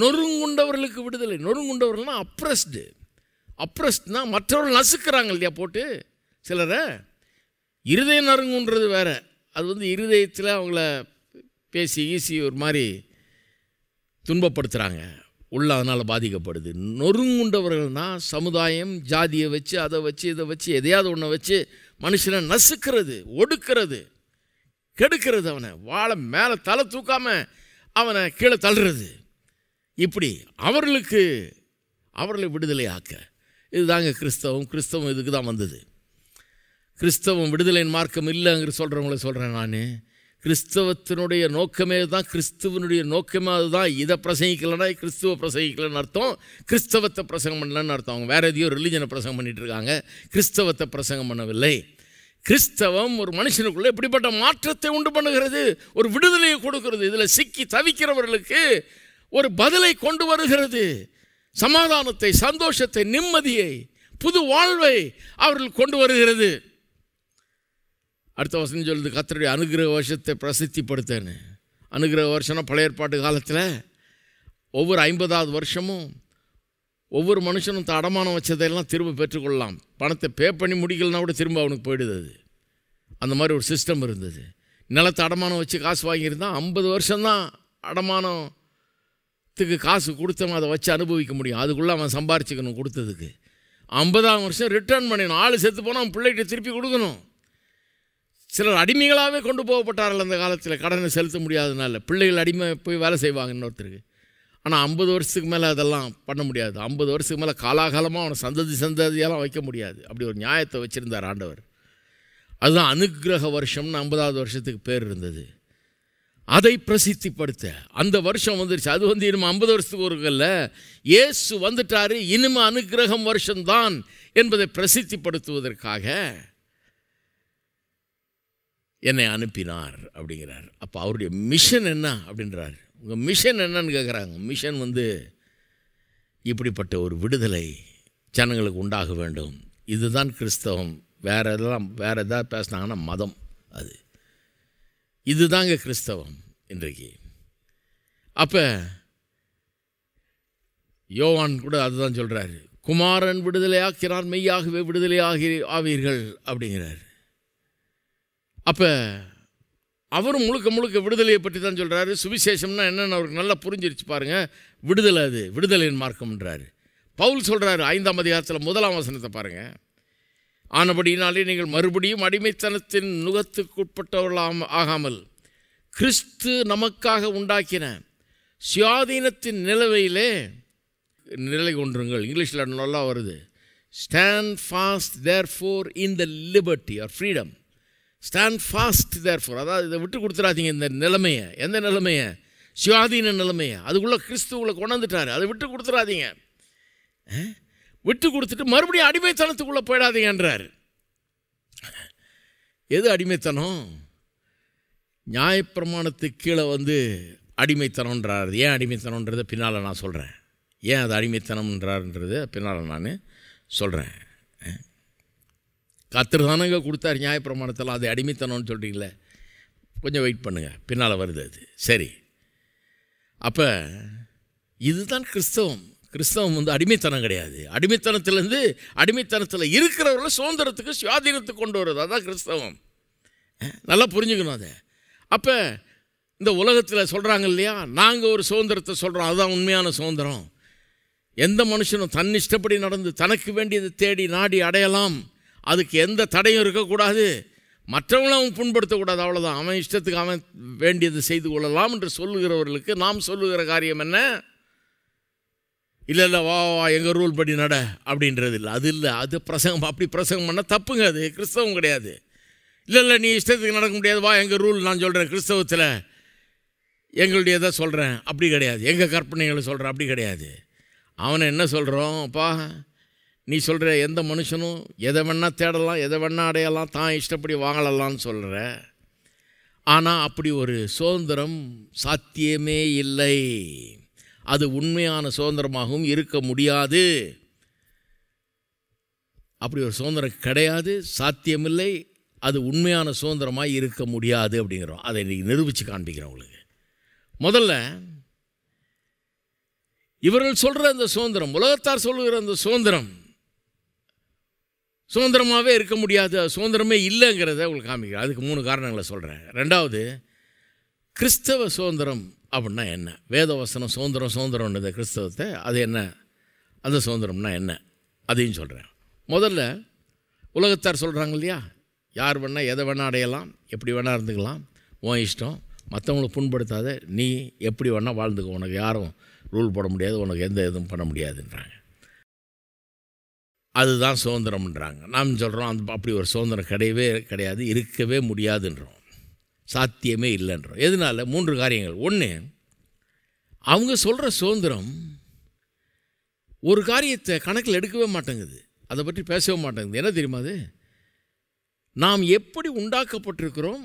நொறுங்குண்டவர்களுக்கு விடுதலை நொறுங்குண்டவர்கள்னால் அப்ரஸ்டு அப்ரஸ்ட்னால் மற்றவர்கள் நசுக்கிறாங்க இல்லையா போட்டு சிலரை இருதய நறுங்குன்றது வேறு அது வந்து இருதயத்தில் அவங்கள பேசி ஈசி ஒரு மாதிரி துன்பப்படுத்துகிறாங்க உள்ள அதனால் பாதிக்கப்படுது நொறுங்குண்டவர்கள் தான் சமுதாயம் ஜாதியை வச்சு அதை வச்சு இதை வச்சு எதையாவது ஒன்றை வச்சு மனுஷனை நசுக்கிறது ஒடுக்கிறது கெடுக்கிறது அவனை வாழை மேலே தலை தூக்காமல் அவனை கீழே தள்ளுறது இப்படி அவர்களுக்கு அவர்களை விடுதலை ஆக்க இதுதாங்க கிறிஸ்தவம் கிறிஸ்தவம் இதுக்கு தான் வந்தது கிறிஸ்தவம் விடுதலையின் மார்க்கம் இல்லைங்கிற சொல்கிறவங்கள சொல்கிறேன் நான் கிறிஸ்தவத்தினுடைய நோக்கமே தான் கிறிஸ்துவனுடைய நோக்கமே அதுதான் இதை பிரசங்கிக்கலைன்னா கிறிஸ்துவ பிரசங்கிக்கலன்னு அர்த்தம் கிறிஸ்தவத்தை பிரசங்கம் பண்ணலன்னு அர்த்தம் அவங்க வேறு எதையோ ரிலீஜனை பிரசங்கம் பண்ணிட்டு இருக்காங்க கிறிஸ்தவத்தை பிரசங்கம் பண்ணவில்லை கிறிஸ்தவம் ஒரு மனுஷனுக்குள்ளே இப்படிப்பட்ட மாற்றத்தை உண்டு பண்ணுகிறது ஒரு விடுதலையை கொடுக்கிறது இதில் சிக்கி தவிக்கிறவர்களுக்கு ஒரு பதிலை கொண்டு வருகிறது சமாதானத்தை சந்தோஷத்தை நிம்மதியை புது வாழ்வை அவர்கள் கொண்டு வருகிறது அடுத்த வருஷம்னு சொல்லுது கத்தருடைய அனுகிரக வருஷத்தை பிரசித்திப்படுத்தேன்னு அனுகிரக வருஷம்னா பழைய ஏற்பாட்டு காலத்தில் ஒவ்வொரு ஐம்பதாவது வருஷமும் ஒவ்வொரு மனுஷனும் அடமானம் வச்சதையெல்லாம் திரும்ப பெற்றுக்கொள்ளலாம் பணத்தை பே பண்ணி முடிக்கலனா கூட திரும்ப அவனுக்கு போயிடுது அந்த மாதிரி ஒரு சிஸ்டம் இருந்தது நிலத்தை அடமானம் வச்சு காசு வாங்கியிருந்தான் ஐம்பது வருஷம்தான் அடமானத்துக்கு காசு கொடுத்தவன் அதை வச்சு அனுபவிக்க முடியும் அதுக்குள்ளே அவன் சம்பாரிச்சுக்கணும் கொடுத்ததுக்கு ஐம்பதாம் வருஷம் ரிட்டர்ன் பண்ணிடணும் ஆள் செத்து போனால் அவன் பிள்ளைகிட்ட திருப்பி கொடுக்கணும் சிலர் அடிமைகளாகவே கொண்டு போகப்பட்டார்கள் அந்த காலத்தில் கடனை செலுத்த முடியாதனால பிள்ளைகள் அடிமை போய் வேலை செய்வாங்க இன்னொருத்தருக்கு ஆனால் ஐம்பது வருஷத்துக்கு மேலே அதெல்லாம் பண்ண முடியாது ஐம்பது வருஷத்துக்கு மேலே காலாகாலமாக அவனை சந்ததி சந்ததியெல்லாம் வைக்க முடியாது அப்படி ஒரு நியாயத்தை வச்சுருந்தார் ஆண்டவர் அதுதான் அனுகிரக வருஷம்னு ஐம்பதாவது வருஷத்துக்கு பேர் இருந்தது அதை பிரசித்திப்படுத்த அந்த வருஷம் வந்துருச்சு அது வந்து இனிமேல் ஐம்பது வருஷத்துக்கு ஒருக்கல்ல இயேசு வந்துட்டார் இனிமே அனுகிரகம் வருஷம்தான் என்பதை பிரசித்திப்படுத்துவதற்காக என்னை அனுப்பினார் அப்படிங்கிறார் அப்போ அவருடைய மிஷன் என்ன அப்படின்றார் உங்கள் மிஷன் என்னன்னு கேட்குறாங்க மிஷன் வந்து இப்படிப்பட்ட ஒரு விடுதலை ஜனங்களுக்கு உண்டாக வேண்டும் இதுதான் கிறிஸ்தவம் வேறு எதெல்லாம் வேறு எதாவது பேசினாங்கன்னா மதம் அது இதுதாங்க கிறிஸ்தவம் இன்றைக்கு அப்போ யோவான் கூட அதுதான் சொல்கிறாரு குமாரன் விடுதலையாக்கிறான் மெய்யாகவே விடுதலை ஆகி ஆவீர்கள் அப்படிங்கிறாரு அப்போ அவரும் முழுக்க முழுக்க விடுதலையை பற்றி தான் சொல்கிறாரு சுவிசேஷம்னா என்னென்னு அவருக்கு நல்லா புரிஞ்சிருச்சு பாருங்கள் விடுதலை அது விடுதலையின் மார்க்கம்ன்றாரு பவுல் சொல்கிறாரு ஐந்தாம் அதிகாரத்தில் முதலாம் வசனத்தை பாருங்கள் ஆனபடியினாலே நீங்கள் மறுபடியும் அடிமைத்தனத்தின் நுகத்துக்குட்பட்டவர்களாம் ஆகாமல் கிறிஸ்து நமக்காக உண்டாக்கின சுயாதீனத்தின் நிலவையிலே நிலை கொன்றுங்கள் இங்கிலீஷில் நல்லா வருது stand fast therefore in the liberty or freedom stand fast therefore அதாவது இதை விட்டு கொடுத்துடாதீங்க இந்த நிலைமையை எந்த நிலைமையை சிவாதீன நிலைமையை அதுக்குள்ளே கிறிஸ்துவுக்குள்ளே கொண்டாந்துட்டார் அதை விட்டு கொடுத்துடாதீங்க விட்டு கொடுத்துட்டு மறுபடியும் அடிமைத்தனத்துக்குள்ளே போயிடாதீங்கன்றார் எது அடிமைத்தனம் நியாயப்பிரமாணத்துக்கு கீழே வந்து அடிமைத்தனன்றார் ஏன் அடிமைத்தனன்றதை பின்னால் நான் சொல்கிறேன் ஏன் அது அடிமைத்தனம்ன்றார்ன்றது பின்னால் நான் சொல்கிறேன் கத்தர் தானங்க கொடுத்தார் நியாயப்பிரமாணத்தில் அது அடிமைத்தனம்னு சொல்கிறீங்களே கொஞ்சம் வெயிட் பண்ணுங்கள் பின்னால் வருது அது சரி அப்போ இதுதான் கிறிஸ்தவம் கிறிஸ்தவம் வந்து அடிமைத்தனம் கிடையாது அடிமைத்தனத்திலேருந்து அடிமைத்தனத்தில் இருக்கிறவர்கள சுதந்திரத்துக்கு சுவாதீனத்துக்கு கொண்டு வருது அதுதான் கிறிஸ்தவம் நல்லா புரிஞ்சுக்கணும் அதை அப்போ இந்த உலகத்தில் சொல்கிறாங்க இல்லையா நாங்கள் ஒரு சுதந்திரத்தை சொல்கிறோம் அதுதான் உண்மையான சுதந்திரம் எந்த மனுஷனும் தன் இஷ்டப்படி நடந்து தனக்கு வேண்டியதை தேடி நாடி அடையலாம் அதுக்கு எந்த தடையும் இருக்கக்கூடாது மற்றவங்களும் அவன் புண்படுத்தக்கூடாது அவ்வளோதான் அவன் இஷ்டத்துக்கு அவன் வேண்டியது செய்து கொள்ளலாம் என்று சொல்லுகிறவர்களுக்கு நாம் சொல்லுகிற காரியம் என்ன இல்லை இல்லை வா வா எங்கள் ரூல் படி நட அப்படின்றது இல்லை அது இல்லை அது பிரசங்கம் அப்படி பிரசங்கம் பண்ணால் தப்புங்க அது கிறிஸ்தவம் கிடையாது இல்லை இல்லை நீ இஷ்டத்துக்கு நடக்க முடியாது வா எங்கள் ரூல் நான் சொல்கிறேன் கிறிஸ்தவத்தில் எங்களுடைய சொல்கிறேன் அப்படி கிடையாது எங்கள் கற்பனைகளை சொல்கிறேன் அப்படி கிடையாது அவனை என்ன சொல்கிறோம் அப்பா நீ சொல்கிற எந்த மனுஷனும் எதை வேணால் தேடலாம் எதை வேணால் அடையலாம் தான் இஷ்டப்படி வாங்கலாம்னு சொல்கிற ஆனால் அப்படி ஒரு சுதந்திரம் சாத்தியமே இல்லை அது உண்மையான சுதந்திரமாகவும் இருக்க முடியாது அப்படி ஒரு சுதந்திரம் கிடையாது சாத்தியமில்லை அது உண்மையான சுதந்திரமாக இருக்க முடியாது அப்படிங்கிறோம் அதை இன்றைக்கி நிரூபித்து காண்பிக்கிறேன் உங்களுக்கு முதல்ல இவர்கள் சொல்கிற அந்த சுதந்திரம் உலகத்தார் சொல்லுகிற அந்த சுதந்திரம் சுதந்திரமாகவே இருக்க முடியாது சுதந்திரமே இல்லைங்கிறத உங்களுக்கு காமிக்கிறேன் அதுக்கு மூணு காரணங்களை சொல்கிறேன் ரெண்டாவது கிறிஸ்தவ சுதந்திரம் அப்படின்னா என்ன வேதவசனம் சுதந்திரம் சுதந்திரம்ன்றது கிறிஸ்தவத்தை அது என்ன அந்த சுதந்திரம்னா என்ன அதையும் சொல்கிறேன் முதல்ல உலகத்தார் சொல்கிறாங்க இல்லையா யார் வேணால் எதை வேணால் அடையலாம் எப்படி வேணால் இருந்துக்கலாம் உன் இஷ்டம் மற்றவங்களை புண்படுத்தாத நீ எப்படி வேணால் வாழ்ந்துக்கோ உனக்கு யாரும் ரூல் போட முடியாது உனக்கு எந்த இதுவும் பண்ண முடியாதுன்றாங்க அதுதான் சுதந்திரம்ன்றாங்க நாம் சொல்கிறோம் அந்த அப்படி ஒரு சுதந்திரம் கிடையவே கிடையாது இருக்கவே முடியாதுன்றோம் சாத்தியமே இல்லைன்றோம் எதனால் மூன்று காரியங்கள் ஒன்று அவங்க சொல்கிற சுதந்திரம் ஒரு காரியத்தை கணக்கில் எடுக்கவே மாட்டேங்குது அதை பற்றி பேசவே மாட்டேங்குது என்ன தெரியுமா அது நாம் எப்படி உண்டாக்கப்பட்டிருக்கிறோம்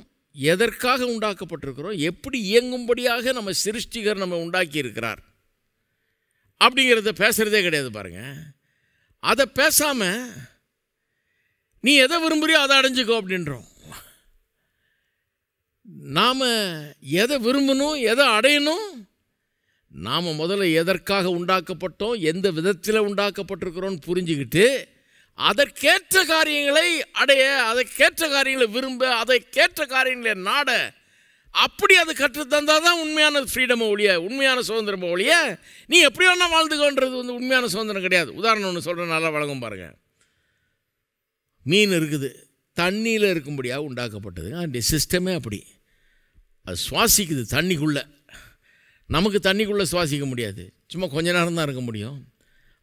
எதற்காக உண்டாக்கப்பட்டிருக்கிறோம் எப்படி இயங்கும்படியாக நம்ம சிருஷ்டிகர் நம்ம உண்டாக்கியிருக்கிறார் அப்படிங்கிறத பேசுகிறதே கிடையாது பாருங்கள் அதை பேசாமல் நீ எதை விரும்புகிறியோ அதை அடைஞ்சிக்கோ அப்படின்றோம் நாம் எதை விரும்பணும் எதை அடையணும் நாம் முதல்ல எதற்காக உண்டாக்கப்பட்டோம் எந்த விதத்தில் உண்டாக்கப்பட்டிருக்கிறோன்னு புரிஞ்சுக்கிட்டு அதற்கேற்ற காரியங்களை அடைய அதற்கேற்ற காரியங்களை விரும்ப அதற்கேற்ற காரியங்களை நாட அப்படி அது கற்று தந்தால் தான் உண்மையான ஃப்ரீடம் ஒழிய உண்மையான சுதந்திரம் ஒழிய நீ எப்படி வேணால் வாழ்ந்துக்கோன்றது வந்து உண்மையான சுதந்திரம் கிடையாது உதாரணம் ஒன்று சொல்கிறேன் நல்லா வழங்கும் பாருங்கள் மீன் இருக்குது தண்ணியில் இருக்கும்படியாக உண்டாக்கப்பட்டது அந்த சிஸ்டமே அப்படி அது சுவாசிக்குது தண்ணிக்குள்ளே நமக்கு தண்ணிக்குள்ளே சுவாசிக்க முடியாது சும்மா கொஞ்ச நேரம் தான் இருக்க முடியும்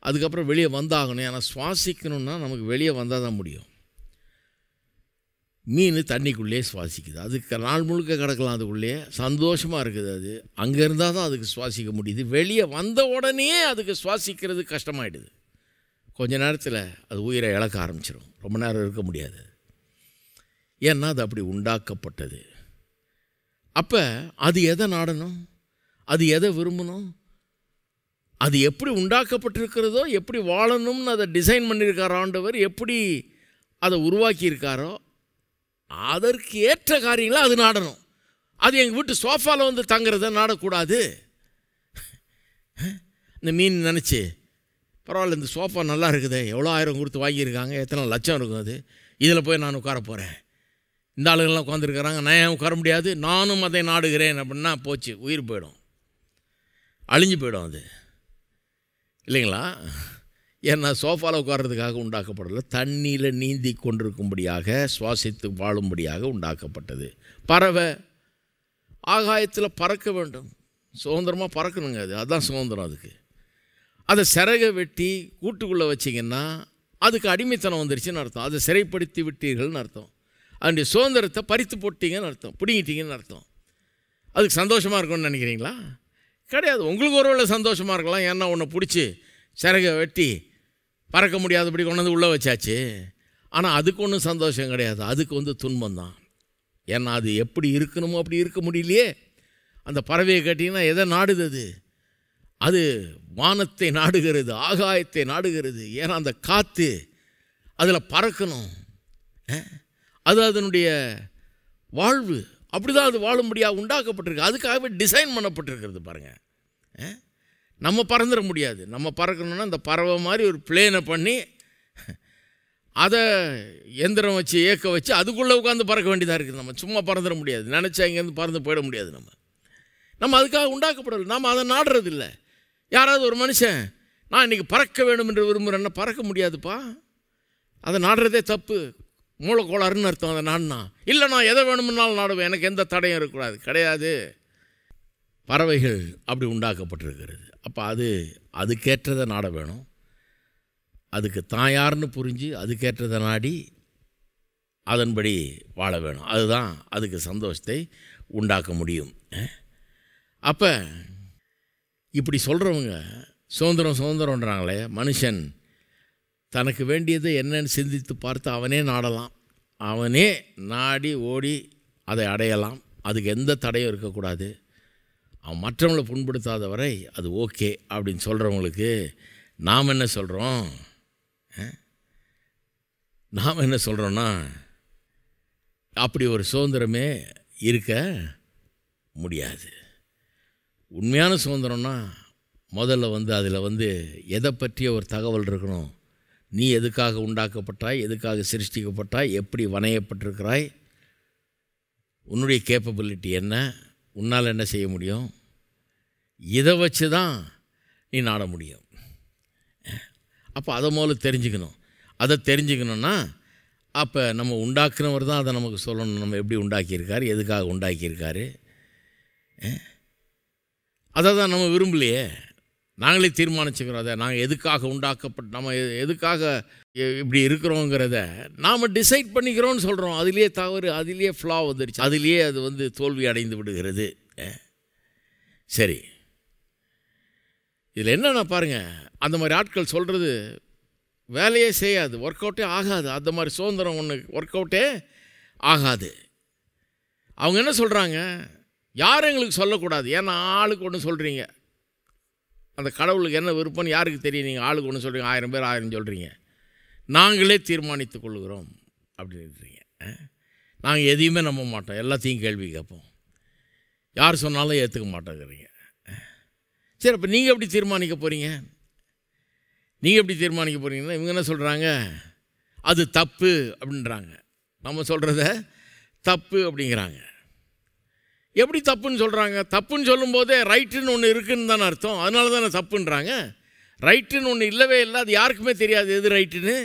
அதுக்கப்புறம் வெளியே வந்தாகணும் ஏன்னா சுவாசிக்கணுன்னா நமக்கு வெளியே வந்தால் தான் முடியும் மீன் தண்ணிக்குள்ளேயே சுவாசிக்குது அதுக்கு நாள் முழுக்க கிடக்கலாம் அதுக்குள்ளேயே சந்தோஷமாக இருக்குது அது அங்கே இருந்தால் தான் அதுக்கு சுவாசிக்க முடியுது வெளியே வந்த உடனே அதுக்கு சுவாசிக்கிறது கஷ்டமாயிடுது கொஞ்ச நேரத்தில் அது உயிரை இழக்க ஆரம்பிச்சிடும் ரொம்ப நேரம் இருக்க முடியாது ஏன்னா அது அப்படி உண்டாக்கப்பட்டது அப்போ அது எதை நாடணும் அது எதை விரும்பணும் அது எப்படி உண்டாக்கப்பட்டிருக்கிறதோ எப்படி வாழணும்னு அதை டிசைன் பண்ணியிருக்கார் ஆண்டவர் எப்படி அதை உருவாக்கியிருக்காரோ அதற்கு ஏற்ற காரியங்களை அது நாடணும் அது எங்கள் வீட்டு சோஃபாவில் வந்து தங்குறத நாடக்கூடாது இந்த மீன் நினச்சி பரவாயில்ல இந்த சோஃபா நல்லா இருக்குது எவ்வளோ ஆயிரம் கொடுத்து வாங்கியிருக்காங்க எத்தனை லட்சம் இருக்கும் அது இதில் போய் நான் உட்கார போகிறேன் இந்த ஆளுங்கள்லாம் உட்காந்துருக்கிறாங்க நான் ஏன் உட்கார முடியாது நானும் அதை நாடுகிறேன் அப்படின்னா போச்சு உயிர் போயிடும் அழிஞ்சு போயிடும் அது இல்லைங்களா ஏன்னா சோஃபாவில் உட்கார்றதுக்காக உண்டாக்கப்படலை தண்ணியில் நீந்தி கொண்டிருக்கும்படியாக சுவாசித்து வாழும்படியாக உண்டாக்கப்பட்டது பறவை ஆகாயத்தில் பறக்க வேண்டும் சுதந்திரமாக பறக்கணுங்க அது அதுதான் சுதந்திரம் அதுக்கு அதை சிறகை வெட்டி கூட்டுக்குள்ளே வச்சிங்கன்னா அதுக்கு அடிமைத்தனம் வந்துருச்சுன்னு அர்த்தம் அதை சிறைப்படுத்தி விட்டீர்கள்னு அர்த்தம் அதனுடைய சுதந்திரத்தை பறித்து போட்டிங்கன்னு அர்த்தம் பிடிங்கிட்டீங்கன்னு அர்த்தம் அதுக்கு சந்தோஷமாக இருக்கும்னு நினைக்கிறீங்களா கிடையாது உங்களுக்கு ஒரு வேளை சந்தோஷமாக இருக்கலாம் ஏன்னா உன்னை பிடிச்சி சிறகை வெட்டி பறக்க முடியாதபடி கொண்டாந்து உள்ளே வச்சாச்சு ஆனால் அதுக்கு ஒன்றும் சந்தோஷம் கிடையாது அதுக்கு வந்து துன்பம் தான் ஏன்னா அது எப்படி இருக்கணுமோ அப்படி இருக்க முடியலையே அந்த பறவையை கேட்டிங்கன்னா எதை நாடுது அது அது வானத்தை நாடுகிறது ஆகாயத்தை நாடுகிறது ஏன்னா அந்த காற்று அதில் பறக்கணும் அது அதனுடைய வாழ்வு அப்படி தான் அது வாழும்படியாக உண்டாக்கப்பட்டிருக்கு அதுக்காகவே டிசைன் பண்ணப்பட்டிருக்கிறது பாருங்கள் நம்ம பறந்துட முடியாது நம்ம பறக்கணும்னா அந்த பறவை மாதிரி ஒரு பிளேனை பண்ணி அதை எந்திரம் வச்சு இயக்க வச்சு அதுக்குள்ளே உட்காந்து பறக்க வேண்டியதாக இருக்குது நம்ம சும்மா பறந்துட முடியாது நினச்சா இங்கேருந்து பறந்து போயிட முடியாது நம்ம நம்ம அதுக்காக உண்டாக்கப்படலை நாம் அதை நாடுறதில்லை யாராவது ஒரு மனுஷன் நான் இன்றைக்கி பறக்க வேண்டும் என்று விரும்புகிறேன்னா பறக்க முடியாதுப்பா அதை நாடுறதே தப்பு மூலக்கோளாறுன்னு அர்த்தம் அதை நாடினா இல்லை நான் எதை வேணும்னாலும் நாடுவேன் எனக்கு எந்த தடையும் இருக்கக்கூடாது கிடையாது பறவைகள் அப்படி உண்டாக்கப்பட்டிருக்கிறது அப்போ அது அதுக்கேற்றதை நாட வேணும் அதுக்கு தான் யாருன்னு புரிஞ்சு அதுக்கேற்றதை நாடி அதன்படி வாழ வேணும் அதுதான் அதுக்கு சந்தோஷத்தை உண்டாக்க முடியும் அப்போ இப்படி சொல்கிறவங்க சுதந்திரம் சுதந்திரன்றாங்களே மனுஷன் தனக்கு வேண்டியது என்னன்னு சிந்தித்து பார்த்து அவனே நாடலாம் அவனே நாடி ஓடி அதை அடையலாம் அதுக்கு எந்த தடையும் இருக்கக்கூடாது அவன் மற்றவங்களை புண்படுத்தாத வரை அது ஓகே அப்படின்னு சொல்கிறவங்களுக்கு நாம் என்ன சொல்கிறோம் நாம் என்ன சொல்கிறோன்னா அப்படி ஒரு சுதந்திரமே இருக்க முடியாது உண்மையான சுதந்திரம்னா முதல்ல வந்து அதில் வந்து எதை பற்றிய ஒரு தகவல் இருக்கணும் நீ எதுக்காக உண்டாக்கப்பட்டாய் எதுக்காக சிருஷ்டிக்கப்பட்டாய் எப்படி வணையப்பட்டிருக்கிறாய் உன்னுடைய கேப்பபிலிட்டி என்ன உன்னால் என்ன செய்ய முடியும் இதை வச்சு தான் நீ நாட முடியும் அப்போ அதை முதல்ல தெரிஞ்சுக்கணும் அதை தெரிஞ்சுக்கணுன்னா அப்போ நம்ம உண்டாக்குனவர் தான் அதை நமக்கு சொல்லணும் நம்ம எப்படி உண்டாக்கியிருக்காரு எதுக்காக உண்டாக்கியிருக்காரு அதை தான் நம்ம விரும்பலையே நாங்களே தீர்மானிச்சுக்கிறோம் அதை நாங்கள் எதுக்காக உண்டாக்கப்பட்ட நம்ம எதுக்காக இப்படி இருக்கிறோங்கிறத நாம் டிசைட் பண்ணிக்கிறோன்னு சொல்கிறோம் அதுலேயே தவறு அதுலேயே ஃப்ளா வந்துடுச்சு அதுலேயே அது வந்து தோல்வி அடைந்து விடுகிறது சரி இதில் என்னென்னா பாருங்கள் அந்த மாதிரி ஆட்கள் சொல்கிறது வேலையே செய்யாது ஒர்க் அவுட்டே ஆகாது அந்த மாதிரி சுதந்திரம் ஒன்று ஒர்க் அவுட்டே ஆகாது அவங்க என்ன சொல்கிறாங்க யாரும் எங்களுக்கு சொல்லக்கூடாது ஏன்னா ஆளுக்கு ஒன்று சொல்கிறீங்க அந்த கடவுளுக்கு என்ன விருப்பம்னு யாருக்கு தெரியும் நீங்கள் ஆளுக்கு ஒன்று சொல்கிறீங்க ஆயிரம் பேர் ஆயிரம் சொல்கிறீங்க நாங்களே தீர்மானித்து கொள்கிறோம் அப்படின்றீங்க நாங்கள் எதையுமே நம்ப மாட்டோம் எல்லாத்தையும் கேள்வி கேட்போம் யார் சொன்னாலும் ஏற்றுக்க மாட்டோங்கிறீங்க சரி அப்போ நீங்கள் எப்படி தீர்மானிக்க போகிறீங்க நீங்கள் எப்படி தீர்மானிக்க போகிறீங்கன்னா இவங்க என்ன சொல்கிறாங்க அது தப்பு அப்படின்றாங்க நம்ம சொல்கிறத தப்பு அப்படிங்கிறாங்க எப்படி தப்புன்னு சொல்கிறாங்க தப்புன்னு சொல்லும்போதே ரைட்டுன்னு ஒன்று இருக்குதுன்னு தானே அர்த்தம் அதனால தானே தப்புன்றாங்க ரைட்டுன்னு ஒன்று இல்லவே இல்லை அது யாருக்குமே தெரியாது எது ரைட்டுன்னு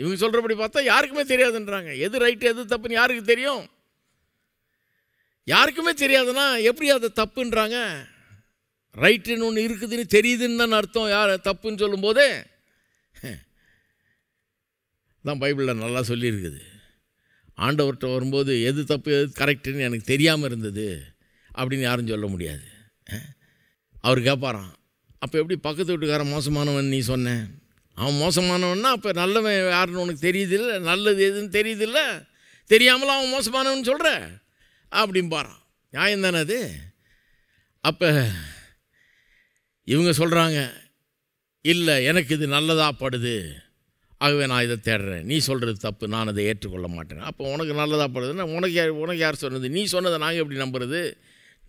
இவங்க சொல்கிறபடி பார்த்தா யாருக்குமே தெரியாதுன்றாங்க எது ரைட்டு எது தப்புன்னு யாருக்கு தெரியும் யாருக்குமே தெரியாதுன்னா எப்படி அது தப்புன்றாங்க ரைட்டுன்னு ஒன்று இருக்குதுன்னு தெரியுதுன்னு தான் அர்த்தம் யார் தப்புன்னு சொல்லும்போதே தான் பைபிளில் நல்லா சொல்லியிருக்குது ஆண்டவர்கிட்ட வரும்போது எது தப்பு எது கரெக்டுன்னு எனக்கு தெரியாமல் இருந்தது அப்படின்னு யாரும் சொல்ல முடியாது அவர் கேட்பாராம் அப்போ எப்படி பக்கத்து வீட்டுக்காரன் மோசமானவன் நீ சொன்னேன் அவன் மோசமானவன்னா அப்போ நல்லவன் யாருன்னு உனக்கு தெரியுதில்ல நல்லது எதுன்னு தெரியுதில்ல தெரியாமல் அவன் மோசமானவன் சொல்கிற அப்படின்பாரான் நியாயம் தானே அது அப்போ இவங்க சொல்கிறாங்க இல்லை எனக்கு இது நல்லதாக படுது ஆகவே நான் இதை தேடுறேன் நீ சொல்கிறது தப்பு நான் அதை ஏற்றுக்கொள்ள மாட்டேன் அப்போ உனக்கு நல்லதாக படுதுன்னா உனக்கு யார் உனக்கு யார் சொன்னது நீ சொன்னதை நாங்கள் எப்படி நம்புறது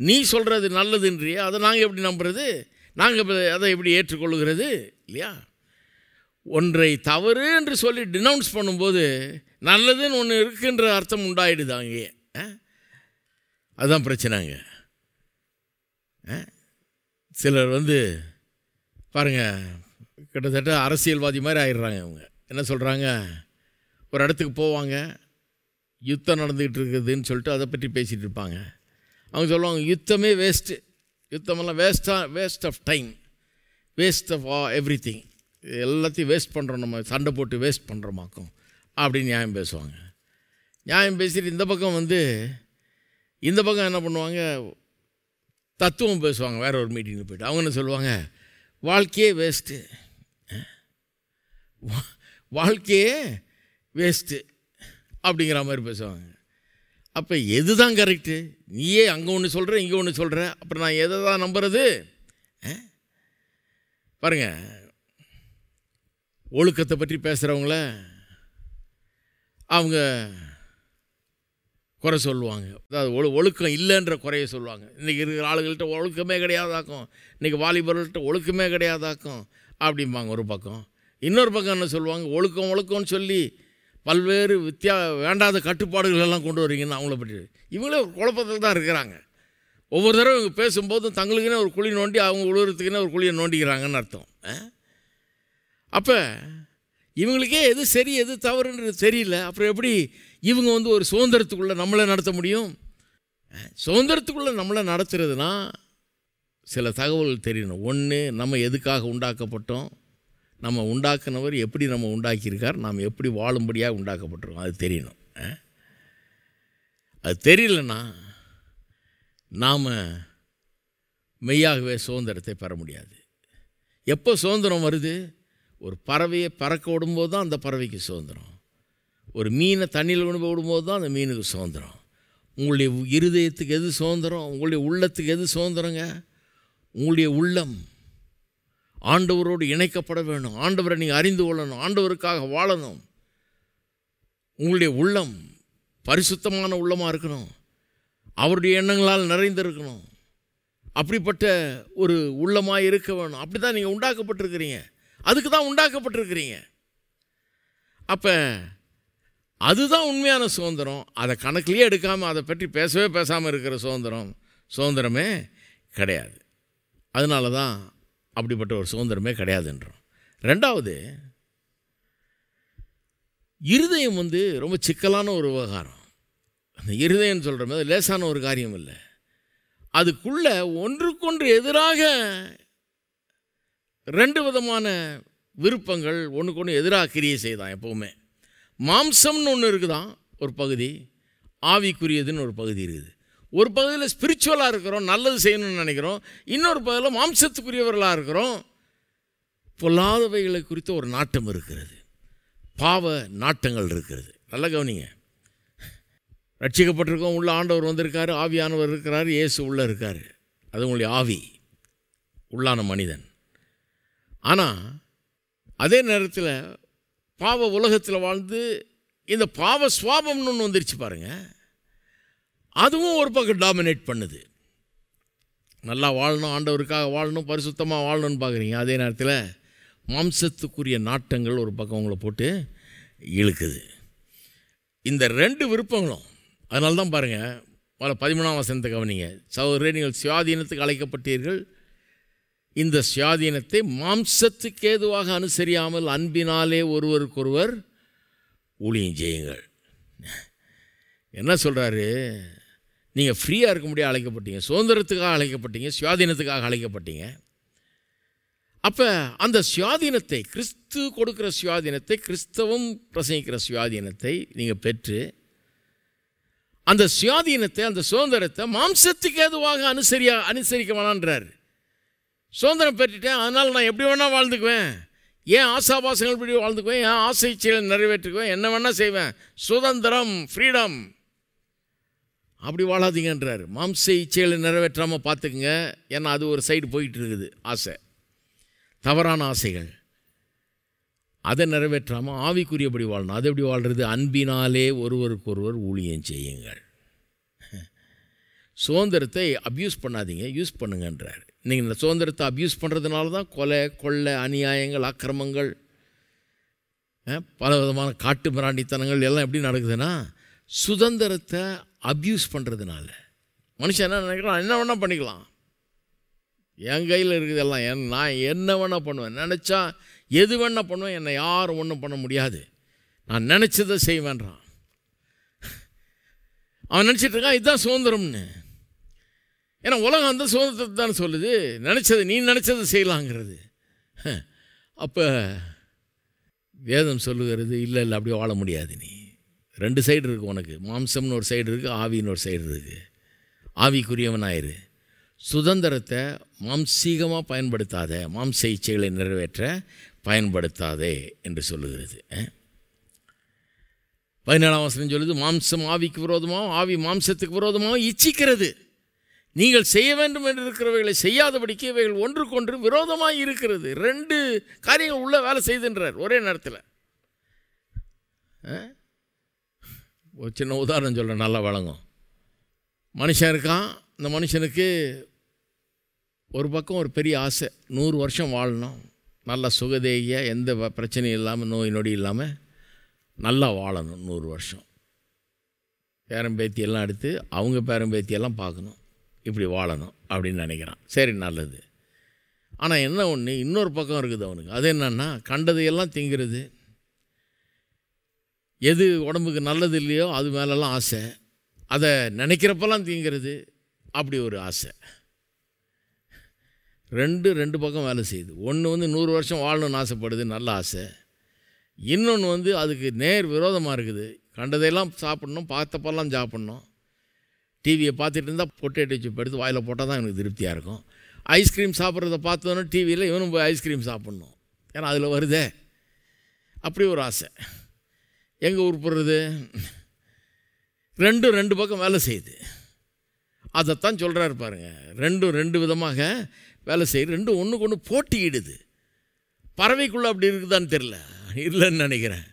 நீ சொல்கிறது நல்லதுன்றியே அதை நாங்கள் எப்படி நம்புறது நாங்கள் அதை எப்படி ஏற்றுக்கொள்ளுகிறது இல்லையா ஒன்றை தவறு என்று சொல்லி டினவுன்ஸ் பண்ணும்போது நல்லதுன்னு ஒன்று இருக்குன்ற அர்த்தம் உண்டாயிடுது அங்கேயே அதுதான் பிரச்சனைங்க சிலர் வந்து பாருங்கள் கிட்டத்தட்ட அரசியல்வாதி மாதிரி ஆயிடுறாங்க அவங்க என்ன சொல்கிறாங்க ஒரு இடத்துக்கு போவாங்க யுத்தம் நடந்துக்கிட்டு இருக்குதுன்னு சொல்லிட்டு அதை பற்றி பேசிகிட்டு இருப்பாங்க அவங்க சொல்லுவாங்க யுத்தமே வேஸ்ட்டு யுத்தமெல்லாம் வேஸ்ட்டாக waste of time waste of ah everything எல்லாத்தையும் வேஸ்ட் பண்ணுறோம் நம்ம சண்டை போட்டு வேஸ்ட் பண்ணுறோமாக்கும் அப்படின்னு நியாயம் பேசுவாங்க நியாயம் பேசிட்டு இந்த பக்கம் வந்து இந்த பக்கம் என்ன பண்ணுவாங்க தத்துவம் பேசுவாங்க வேறு ஒரு மீட்டிங்கில் போய்ட்டு அவங்க என்ன சொல்லுவாங்க வாழ்க்கையே வேஸ்ட்டு வாழ்க்கையே வேஸ்ட்டு அப்படிங்கிற மாதிரி பேசுவாங்க அப்போ எது தான் கரெக்டு நீயே அங்கே ஒன்று சொல்கிற இங்கே ஒன்று சொல்கிற அப்புறம் நான் எதை தான் நம்புறது பாருங்க ஒழுக்கத்தை பற்றி பேசுகிறவங்கள அவங்க குறை சொல்லுவாங்க அதாவது ஒழு ஒழுக்கம் இல்லைன்ற குறைய சொல்லுவாங்க இன்றைக்கி இருக்கிற ஆளுகள்கிட்ட ஒழுக்கமே கிடையாதாக்கும் இன்றைக்கி வாலிபர்கள்ட்ட ஒழுக்கமே கிடையாதாக்கும் அப்படிம்பாங்க ஒரு பக்கம் இன்னொரு பக்கம் என்ன சொல்லுவாங்க ஒழுக்கம் ஒழுக்கம்னு சொல்லி பல்வேறு வித்தியா வேண்டாத கட்டுப்பாடுகள் எல்லாம் கொண்டு வரீங்கன்னு அவங்கள பற்றி இவங்களே ஒரு குழப்பத்தில் தான் இருக்கிறாங்க ஒவ்வொரு தடவை இவங்க பேசும்போதும் தங்களுக்குன்னே ஒரு குழி நோண்டி அவங்க உழுவுறதுக்குன்னே ஒரு குழியை நோண்டிக்கிறாங்கன்னு அர்த்தம் அப்போ இவங்களுக்கே எது சரி எது தவறுன்றது தெரியல அப்புறம் எப்படி இவங்க வந்து ஒரு சுதந்திரத்துக்குள்ளே நம்மளை நடத்த முடியும் சுதந்திரத்துக்குள்ளே நம்மளை நடத்துறதுனா சில தகவல் தெரியணும் ஒன்று நம்ம எதுக்காக உண்டாக்கப்பட்டோம் நம்ம உண்டாக்குனவர் எப்படி நம்ம உண்டாக்கியிருக்கார் நாம் எப்படி வாழும்படியாக உண்டாக்கப்பட்டிருக்கோம் அது தெரியணும் அது தெரியலன்னா நாம் மெய்யாகவே சுதந்திரத்தை பெற முடியாது எப்போ சுதந்திரம் வருது ஒரு பறவையை பறக்க விடும்போது தான் அந்த பறவைக்கு சுதந்திரம் ஒரு மீனை தண்ணியில் கொண்டு போய் விடும்போது தான் அந்த மீனுக்கு சுதந்திரம் உங்களுடைய இருதயத்துக்கு எது சுதந்திரம் உங்களுடைய உள்ளத்துக்கு எது சுதந்திரங்க உங்களுடைய உள்ளம் ஆண்டவரோடு இணைக்கப்பட வேணும் ஆண்டவரை நீங்கள் அறிந்து கொள்ளணும் ஆண்டவருக்காக வாழணும் உங்களுடைய உள்ளம் பரிசுத்தமான உள்ளமாக இருக்கணும் அவருடைய எண்ணங்களால் நிறைந்திருக்கணும் அப்படிப்பட்ட ஒரு உள்ளமாக இருக்க வேணும் அப்படி தான் நீங்கள் உண்டாக்கப்பட்டிருக்கிறீங்க அதுக்கு தான் உண்டாக்கப்பட்டிருக்கிறீங்க அப்போ அதுதான் உண்மையான சுதந்திரம் அதை கணக்குலேயே எடுக்காமல் அதை பற்றி பேசவே பேசாமல் இருக்கிற சுதந்திரம் சுதந்திரமே கிடையாது அதனால தான் அப்படிப்பட்ட ஒரு சுதந்திரமே கிடையாதுன்றோம் ரெண்டாவது இருதயம் வந்து ரொம்ப சிக்கலான ஒரு விவகாரம் அந்த இருதயம்னு சொல்கிற மாதிரி லேசான ஒரு காரியம் இல்லை அதுக்குள்ளே ஒன்றுக்கொன்று எதிராக ரெண்டு விதமான விருப்பங்கள் ஒன்றுக்கொன்று எதிராக கிரியை செய்தான் எப்போவுமே மாம்சம்னு ஒன்று இருக்குதான் ஒரு பகுதி ஆவிக்குரியதுன்னு ஒரு பகுதி இருக்குது ஒரு பகுதியில் ஸ்பிரிச்சுவலாக இருக்கிறோம் நல்லது செய்யணும்னு நினைக்கிறோம் இன்னொரு பகுதியில் மாம்சத்துக்குரியவர்களாக இருக்கிறோம் பொல்லாதவைகளை குறித்து ஒரு நாட்டம் இருக்கிறது பாவ நாட்டங்கள் இருக்கிறது நல்ல கவனிங்க ரட்சிக்கப்பட்டிருக்கோம் உள்ள ஆண்டவர் வந்திருக்காரு ஆவியானவர் இருக்கிறார் இயேசு உள்ளே இருக்கார் அது உங்களுடைய ஆவி உள்ளான மனிதன் ஆனால் அதே நேரத்தில் பாவ உலகத்தில் வாழ்ந்து இந்த பாவ சுவாபம்னு ஒன்று வந்துருச்சு பாருங்கள் அதுவும் ஒரு பக்கம் டாமினேட் பண்ணுது நல்லா வாழணும் ஆண்டவருக்காக வாழணும் பரிசுத்தமாக வாழணும்னு பார்க்குறீங்க அதே நேரத்தில் மாம்சத்துக்குரிய நாட்டங்கள் ஒரு பக்கம் உங்களை போட்டு இழுக்குது இந்த ரெண்டு விருப்பங்களும் அதனால்தான் பாருங்கள் பல பதிமூணாம் வசனத்தை கவனிங்க சௌரே நீங்கள் சுயாதீனத்துக்கு அழைக்கப்பட்டீர்கள் இந்த சுயாதீனத்தை மாம்சத்துக்கு ஏதுவாக அனுசரியாமல் அன்பினாலே ஒருவருக்கொருவர் ஊழியம் செய்யுங்கள் என்ன சொல்கிறாரு நீங்கள் ஃப்ரீயாக இருக்க முடியாது அழைக்கப்பட்டீங்க சுதந்திரத்துக்காக அழைக்கப்பட்டீங்க சுயாதீனத்துக்காக அழைக்கப்பட்டீங்க அப்போ அந்த சுயாதீனத்தை கிறிஸ்து கொடுக்குற சுயாதீனத்தை கிறிஸ்தவம் பிரசங்கிக்கிற சுயாதீனத்தை நீங்கள் பெற்று அந்த சுயாதீனத்தை அந்த சுதந்திரத்தை மாம்சத்துக்கு ஏதுவாக அனுசரியா அனுசரிக்க வேணான்றார் சுதந்திரம் பெற்றுட்டேன் அதனால் நான் எப்படி வேணால் வாழ்ந்துக்குவேன் ஏன் ஆசாபாசங்கள் இப்படி வாழ்ந்துக்குவேன் ஏன் ஆசை செயல் நிறைவேற்றுக்குவேன் என்ன வேணால் செய்வேன் சுதந்திரம் ஃப்ரீடம் அப்படி வாழாதீங்கன்றார் மாம்ச இச்சைகளை நிறைவேற்றாமல் பார்த்துக்குங்க ஏன்னா அது ஒரு சைடு போயிட்டு இருக்குது ஆசை தவறான ஆசைகள் அதை நிறைவேற்றாமல் ஆவிக்குரியபடி வாழணும் அது எப்படி வாழ்கிறது அன்பினாலே ஒருவருக்கொருவர் ஊழியம் செய்யுங்கள் சுதந்திரத்தை அப்யூஸ் பண்ணாதீங்க யூஸ் பண்ணுங்கன்றார் நீங்கள் இந்த சுதந்திரத்தை அப்யூஸ் பண்ணுறதுனால தான் கொலை கொள்ளை அநியாயங்கள் ஆக்கிரமங்கள் பல விதமான காட்டு மிராண்டித்தனங்கள் எல்லாம் எப்படி நடக்குதுன்னா சுதந்திரத்தை அப்யூஸ் பண்ணுறதுனால மனுஷன் என்ன நினைக்கிறான் என்ன வேணால் பண்ணிக்கலாம் என் கையில் இருக்குது எல்லாம் என் நான் என்ன வேணால் பண்ணுவேன் நினச்சா எது வேணால் பண்ணுவேன் என்னை யாரும் ஒன்றும் பண்ண முடியாது நான் நினச்சதை செய்வேன்றான் அவன் நினச்சிட்டு இருக்கான் இதுதான் சுதந்திரம்னு ஏன்னா உலகம் அந்த சுதந்திரத்தை தான் சொல்லுது நினச்சது நீ நினச்சது செய்யலாங்கிறது அப்போ வேதம் சொல்லுகிறது இல்லை இல்லை அப்படியே வாழ முடியாது நீ ரெண்டு சைடு இருக்குது உனக்கு மாம்சம்னு ஒரு சைடு இருக்குது ஆவின்னு ஒரு சைடு இருக்குது ஆவிக்குரியவனாயிரு சுதந்திரத்தை மாம்சீகமாக பயன்படுத்தாத மாம்ச இச்சைகளை நிறைவேற்ற பயன்படுத்தாதே என்று சொல்லுகிறது பதினேழாம் வசனம் சொல்லுது மாம்சம் ஆவிக்கு விரோதமாகவும் ஆவி மாம்சத்துக்கு விரோதமாகவும் இச்சிக்கிறது நீங்கள் செய்ய வேண்டும் என்று இருக்கிறவைகளை செய்யாதபடிக்கு இவைகள் ஒன்றுக்கொன்று விரோதமாக இருக்கிறது ரெண்டு காரியங்கள் உள்ளே வேலை செய்துன்றார் ஒரே நேரத்தில் ஒரு சின்ன உதாரணம் சொல்கிறேன் நல்லா வழங்கும் மனுஷன் இருக்கான் இந்த மனுஷனுக்கு ஒரு பக்கம் ஒரு பெரிய ஆசை நூறு வருஷம் வாழணும் நல்லா சுகதேகியாக எந்த பிரச்சனையும் இல்லாமல் நோய் நொடி இல்லாமல் நல்லா வாழணும் நூறு வருஷம் பேரம்பேத்தியெல்லாம் எடுத்து அவங்க பேரம்பேத்தியெல்லாம் பார்க்கணும் இப்படி வாழணும் அப்படின்னு நினைக்கிறான் சரி நல்லது ஆனால் என்ன ஒன்று இன்னொரு பக்கம் இருக்குது அவனுக்கு அது என்னென்னா கண்டதையெல்லாம் திங்கிறது எது உடம்புக்கு நல்லது இல்லையோ அது மேலெல்லாம் ஆசை அதை நினைக்கிறப்பெல்லாம் தீங்கிறது அப்படி ஒரு ஆசை ரெண்டு ரெண்டு பக்கம் வேலை செய்யுது ஒன்று வந்து நூறு வருஷம் வாழணும்னு ஆசைப்படுது நல்ல ஆசை இன்னொன்று வந்து அதுக்கு நேர் விரோதமாக இருக்குது கண்டதையெல்லாம் சாப்பிட்ணும் பார்த்தப்பெல்லாம் சாப்பிட்ணும் டிவியை பார்த்துட்டு இருந்தால் பொட்டேட்டோ சிப் எடுத்து வாயில் போட்டால் தான் எனக்கு திருப்தியாக இருக்கும் ஐஸ்கிரீம் சாப்பிட்றத பார்த்தோன்னே டிவியில் இவனும் போய் ஐஸ்கிரீம் சாப்பிட்ணும் ஏன்னா அதில் வருதே அப்படி ஒரு ஆசை எங்கே போடுறது ரெண்டும் ரெண்டு பக்கம் வேலை செய்யுது அதைத்தான் சொல்கிறாரு இருப்பாருங்க ரெண்டும் ரெண்டு விதமாக வேலை செய்யுது ரெண்டும் ஒன்றுக்கு ஒன்று போட்டியிடுது பறவைக்குள்ளே அப்படி இருக்குதான்னு தெரில இல்லைன்னு நினைக்கிறேன்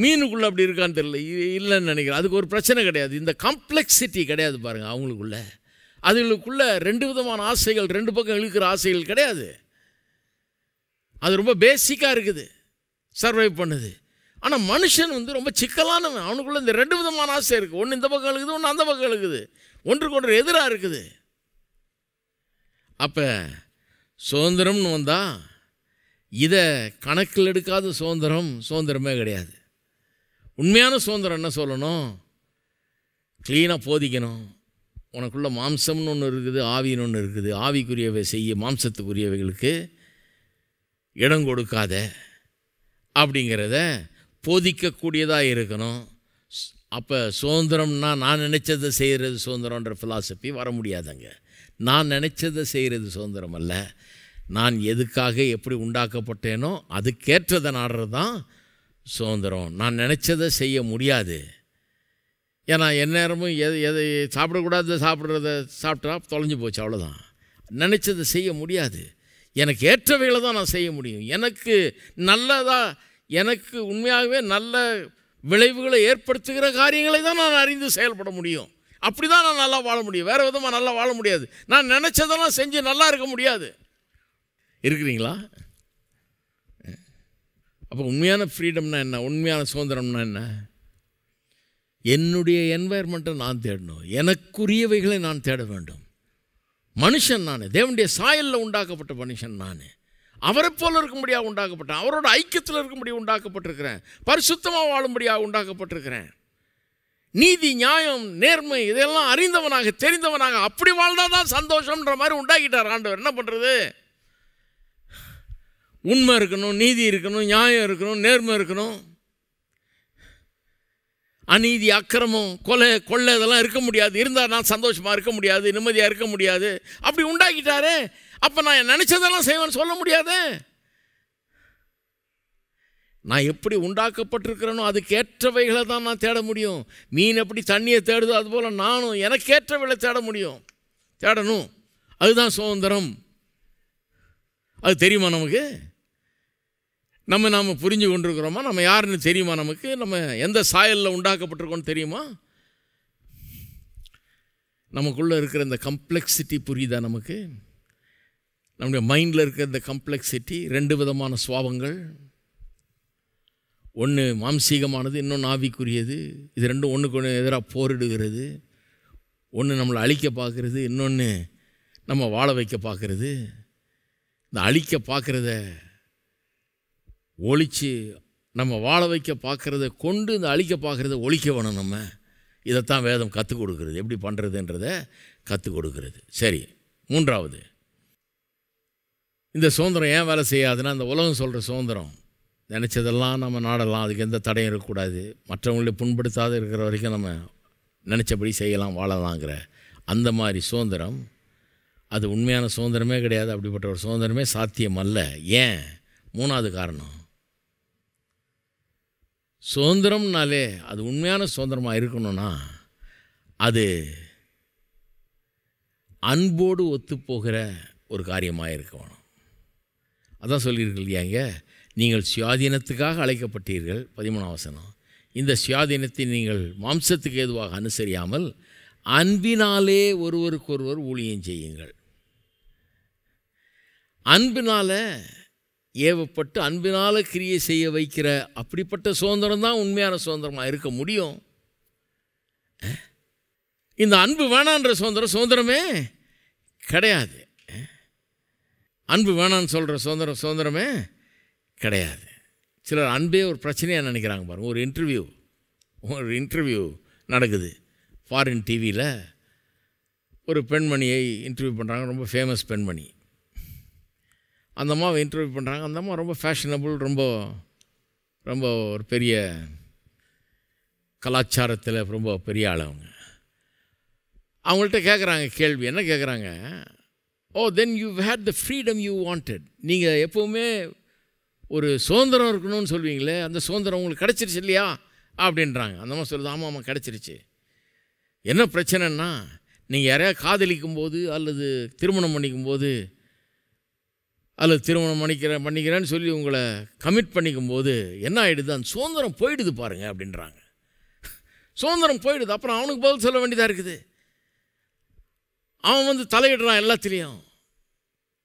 மீனுக்குள்ளே அப்படி இருக்கான்னு தெரியல இல்லைன்னு நினைக்கிறேன் அதுக்கு ஒரு பிரச்சனை கிடையாது இந்த காம்ப்ளெக்சிட்டி கிடையாது பாருங்கள் அவங்களுக்குள்ள அதுகளுக்குள்ளே ரெண்டு விதமான ஆசைகள் ரெண்டு பக்கம் இழுக்கிற ஆசைகள் கிடையாது அது ரொம்ப பேசிக்காக இருக்குது சர்வை பண்ணுது ஆனால் மனுஷன் வந்து ரொம்ப சிக்கலானவன் அவனுக்குள்ளே இந்த ரெண்டு விதமான ஆசை இருக்குது ஒன்று இந்த பக்கம் இருக்குது ஒன்று அந்த பக்கம் இருக்குது ஒன்றுக்கு ஒன்று எதிராக இருக்குது அப்போ சுதந்திரம்னு வந்தால் இதை கணக்கில் எடுக்காத சுதந்திரம் சுதந்திரமே கிடையாது உண்மையான சுதந்திரம் என்ன சொல்லணும் க்ளீனாக போதிக்கணும் உனக்குள்ள மாம்சம்னு ஒன்று இருக்குது ஆவின்னு ஒன்று இருக்குது ஆவிக்குரியவை செய்ய மாம்சத்துக்குரியவைகளுக்கு இடம் கொடுக்காத அப்படிங்கிறத போதிக்கக்கூடியதாக இருக்கணும் அப்போ சுதந்திரம்னா நான் நினச்சதை செய்கிறது சுதந்திரன்ற ஃபிலாசபி வர முடியாதுங்க நான் நினச்சதை செய்கிறது சுதந்திரம் அல்ல நான் எதுக்காக எப்படி உண்டாக்கப்பட்டேனோ அதுக்கேற்றதை நாடுறது தான் சுதந்திரம் நான் நினச்சதை செய்ய முடியாது ஏன்னா எந்நேரமும் எது எதை சாப்பிடக்கூடாது சாப்பிட்றத சாப்பிட்டா தொலைஞ்சு போச்சு அவ்வளோதான் நினச்சதை செய்ய முடியாது எனக்கு ஏற்றவைகளை தான் நான் செய்ய முடியும் எனக்கு நல்லதாக எனக்கு உண்மையாகவே நல்ல விளைவுகளை ஏற்படுத்துகிற காரியங்களை தான் நான் அறிந்து செயல்பட முடியும் அப்படி தான் நான் நல்லா வாழ முடியும் வேறு விதமாக நல்லா வாழ முடியாது நான் நினச்சதெல்லாம் செஞ்சு நல்லா இருக்க முடியாது இருக்கிறீங்களா அப்போ உண்மையான ஃப்ரீடம்னா என்ன உண்மையான சுதந்திரம்னா என்ன என்னுடைய என்வாயர்மெண்ட்டை நான் தேடணும் எனக்குரியவைகளை நான் தேட வேண்டும் மனுஷன் நான் தேவனுடைய சாயலில் உண்டாக்கப்பட்ட மனுஷன் நான் அவரை போல் இருக்கும்படியாக உண்டாக்கப்பட்டேன் அவரோட ஐக்கியத்தில் இருக்கும்படியாக உண்டாக்கப்பட்டிருக்கிறேன் பரிசுத்தமாக வாழும்படியாக உண்டாக்கப்பட்டிருக்கிறேன் நீதி நியாயம் நேர்மை இதெல்லாம் அறிந்தவனாக தெரிந்தவனாக அப்படி வாழ்ந்தால் தான் சந்தோஷம்ன்ற மாதிரி உண்டாக்கிட்டார் ஆண்டவர் என்ன பண்ணுறது உண்மை இருக்கணும் நீதி இருக்கணும் நியாயம் இருக்கணும் நேர்மை இருக்கணும் அநீதி அக்கிரமம் கொலை கொள்ளை இதெல்லாம் இருக்க முடியாது இருந்தால் நான் சந்தோஷமாக இருக்க முடியாது நிம்மதியாக இருக்க முடியாது அப்படி உண்டாக்கிட்டாரு அப்போ நான் நினச்சதெல்லாம் செய்வேன்னு சொல்ல முடியாது நான் எப்படி உண்டாக்கப்பட்டிருக்கிறேனோ அதுக்கேற்றவைகளை தான் நான் தேட முடியும் மீன் எப்படி தண்ணியை தேடுதோ அதுபோல் நானும் எனக்கேற்றவைகளை தேட முடியும் தேடணும் அதுதான் சுதந்திரம் அது தெரியுமா நமக்கு நம்ம நாம் புரிஞ்சு கொண்டிருக்கிறோமா நம்ம யாருன்னு தெரியுமா நமக்கு நம்ம எந்த சாயலில் உண்டாக்கப்பட்டிருக்கோன்னு தெரியுமா நமக்குள்ளே இருக்கிற இந்த கம்ப்ளெக்சிட்டி புரியுதா நமக்கு நம்முடைய மைண்டில் இருக்கிற இந்த கம்ப்ளெக்சிட்டி ரெண்டு விதமான சுவாபங்கள் ஒன்று மாம்சீகமானது இன்னொன்று ஆவிக்குரியது இது ரெண்டும் ஒன்றுக்கு ஒன்று எதிராக போரிடுகிறது ஒன்று நம்மளை அழிக்க பார்க்குறது இன்னொன்று நம்ம வாழ வைக்க பார்க்குறது இந்த அழிக்க பார்க்குறத ஒழித்து நம்ம வாழ வைக்க பார்க்குறத கொண்டு இந்த அழிக்க பார்க்குறத ஒழிக்க வேணும் நம்ம இதைத்தான் வேதம் கற்றுக் கொடுக்குறது எப்படி பண்ணுறதுன்றத கற்றுக் கொடுக்குறது சரி மூன்றாவது இந்த சுதந்திரம் ஏன் வேலை செய்யாதுன்னா அந்த உலகம் சொல்கிற சுதந்திரம் நினச்சதெல்லாம் நம்ம நாடலாம் அதுக்கு எந்த தடையும் இருக்கக்கூடாது மற்றவங்களை புண்படுத்தாத இருக்கிற வரைக்கும் நம்ம நினச்சபடி செய்யலாம் வாழலாங்கிற அந்த மாதிரி சுதந்திரம் அது உண்மையான சுதந்திரமே கிடையாது அப்படிப்பட்ட ஒரு சுதந்திரமே சாத்தியம் அல்ல ஏன் மூணாவது காரணம் சுதந்திரம்னாலே அது உண்மையான சுதந்திரமாக இருக்கணும்னா அது அன்போடு ஒத்துப்போகிற ஒரு காரியமாக இருக்க வேணும் அதான் சொல்லியிருக்கு இல்லையாங்க நீங்கள் சுயாதீனத்துக்காக அழைக்கப்பட்டீர்கள் பதிமூணாம் வசனம் இந்த சுயாதீனத்தை நீங்கள் மாம்சத்துக்கு ஏதுவாக அனுசரியாமல் அன்பினாலே ஒருவருக்கொருவர் ஊழியம் செய்யுங்கள் அன்பினால் ஏவப்பட்டு அன்பினால் கிரியை செய்ய வைக்கிற அப்படிப்பட்ட சுதந்திரம் தான் உண்மையான சுதந்திரமாக இருக்க முடியும் இந்த அன்பு வேணான்ற சுதந்திரம் சுதந்திரமே கிடையாது அன்பு வேணான்னு சொல்கிற சுதந்திரம் சுதந்திரமே கிடையாது சிலர் அன்பே ஒரு பிரச்சனையாக நினைக்கிறாங்க பாருங்கள் ஒரு இன்டர்வியூ ஒரு இன்டர்வியூ நடக்குது ஃபாரின் டிவியில் ஒரு பெண்மணியை இன்டர்வியூ பண்ணுறாங்க ரொம்ப ஃபேமஸ் பெண்மணி அந்த அம்மாவை இன்டர்வியூ பண்ணுறாங்க அந்த அம்மா ரொம்ப ஃபேஷனபுள் ரொம்ப ரொம்ப ஒரு பெரிய கலாச்சாரத்தில் ரொம்ப பெரிய ஆள் அவங்க அவங்கள்ட்ட கேட்குறாங்க கேள்வி என்ன கேட்குறாங்க oh oh, then you hate the freedom you wanted நீங்கள் எப்போவுமே ஒரு சுதந்திரம் இருக்கணும்னு சொல்வீங்களே அந்த சுதந்திரம் உங்களுக்கு கிடச்சிருச்சு இல்லையா அப்படின்றாங்க அந்த மாதிரி சொல்லுது ஆமாம் ஆமாம் கிடச்சிருச்சு என்ன பிரச்சனைன்னா நீங்கள் யாரையா காதலிக்கும் போது அல்லது திருமணம் பண்ணிக்கும் போது அல்லது திருமணம் பண்ணிக்கிறேன் பண்ணிக்கிறேன்னு சொல்லி உங்களை கமிட் பண்ணிக்கும் போது என்ன ஆகிடுது அந்த சுதந்திரம் போயிடுது பாருங்கள் அப்படின்றாங்க சுதந்திரம் போயிடுது அப்புறம் அவனுக்கு பதில் சொல்ல வேண்டியதாக இருக்குது அவன் வந்து தலையிடுறான் எல்லாத்துலேயும்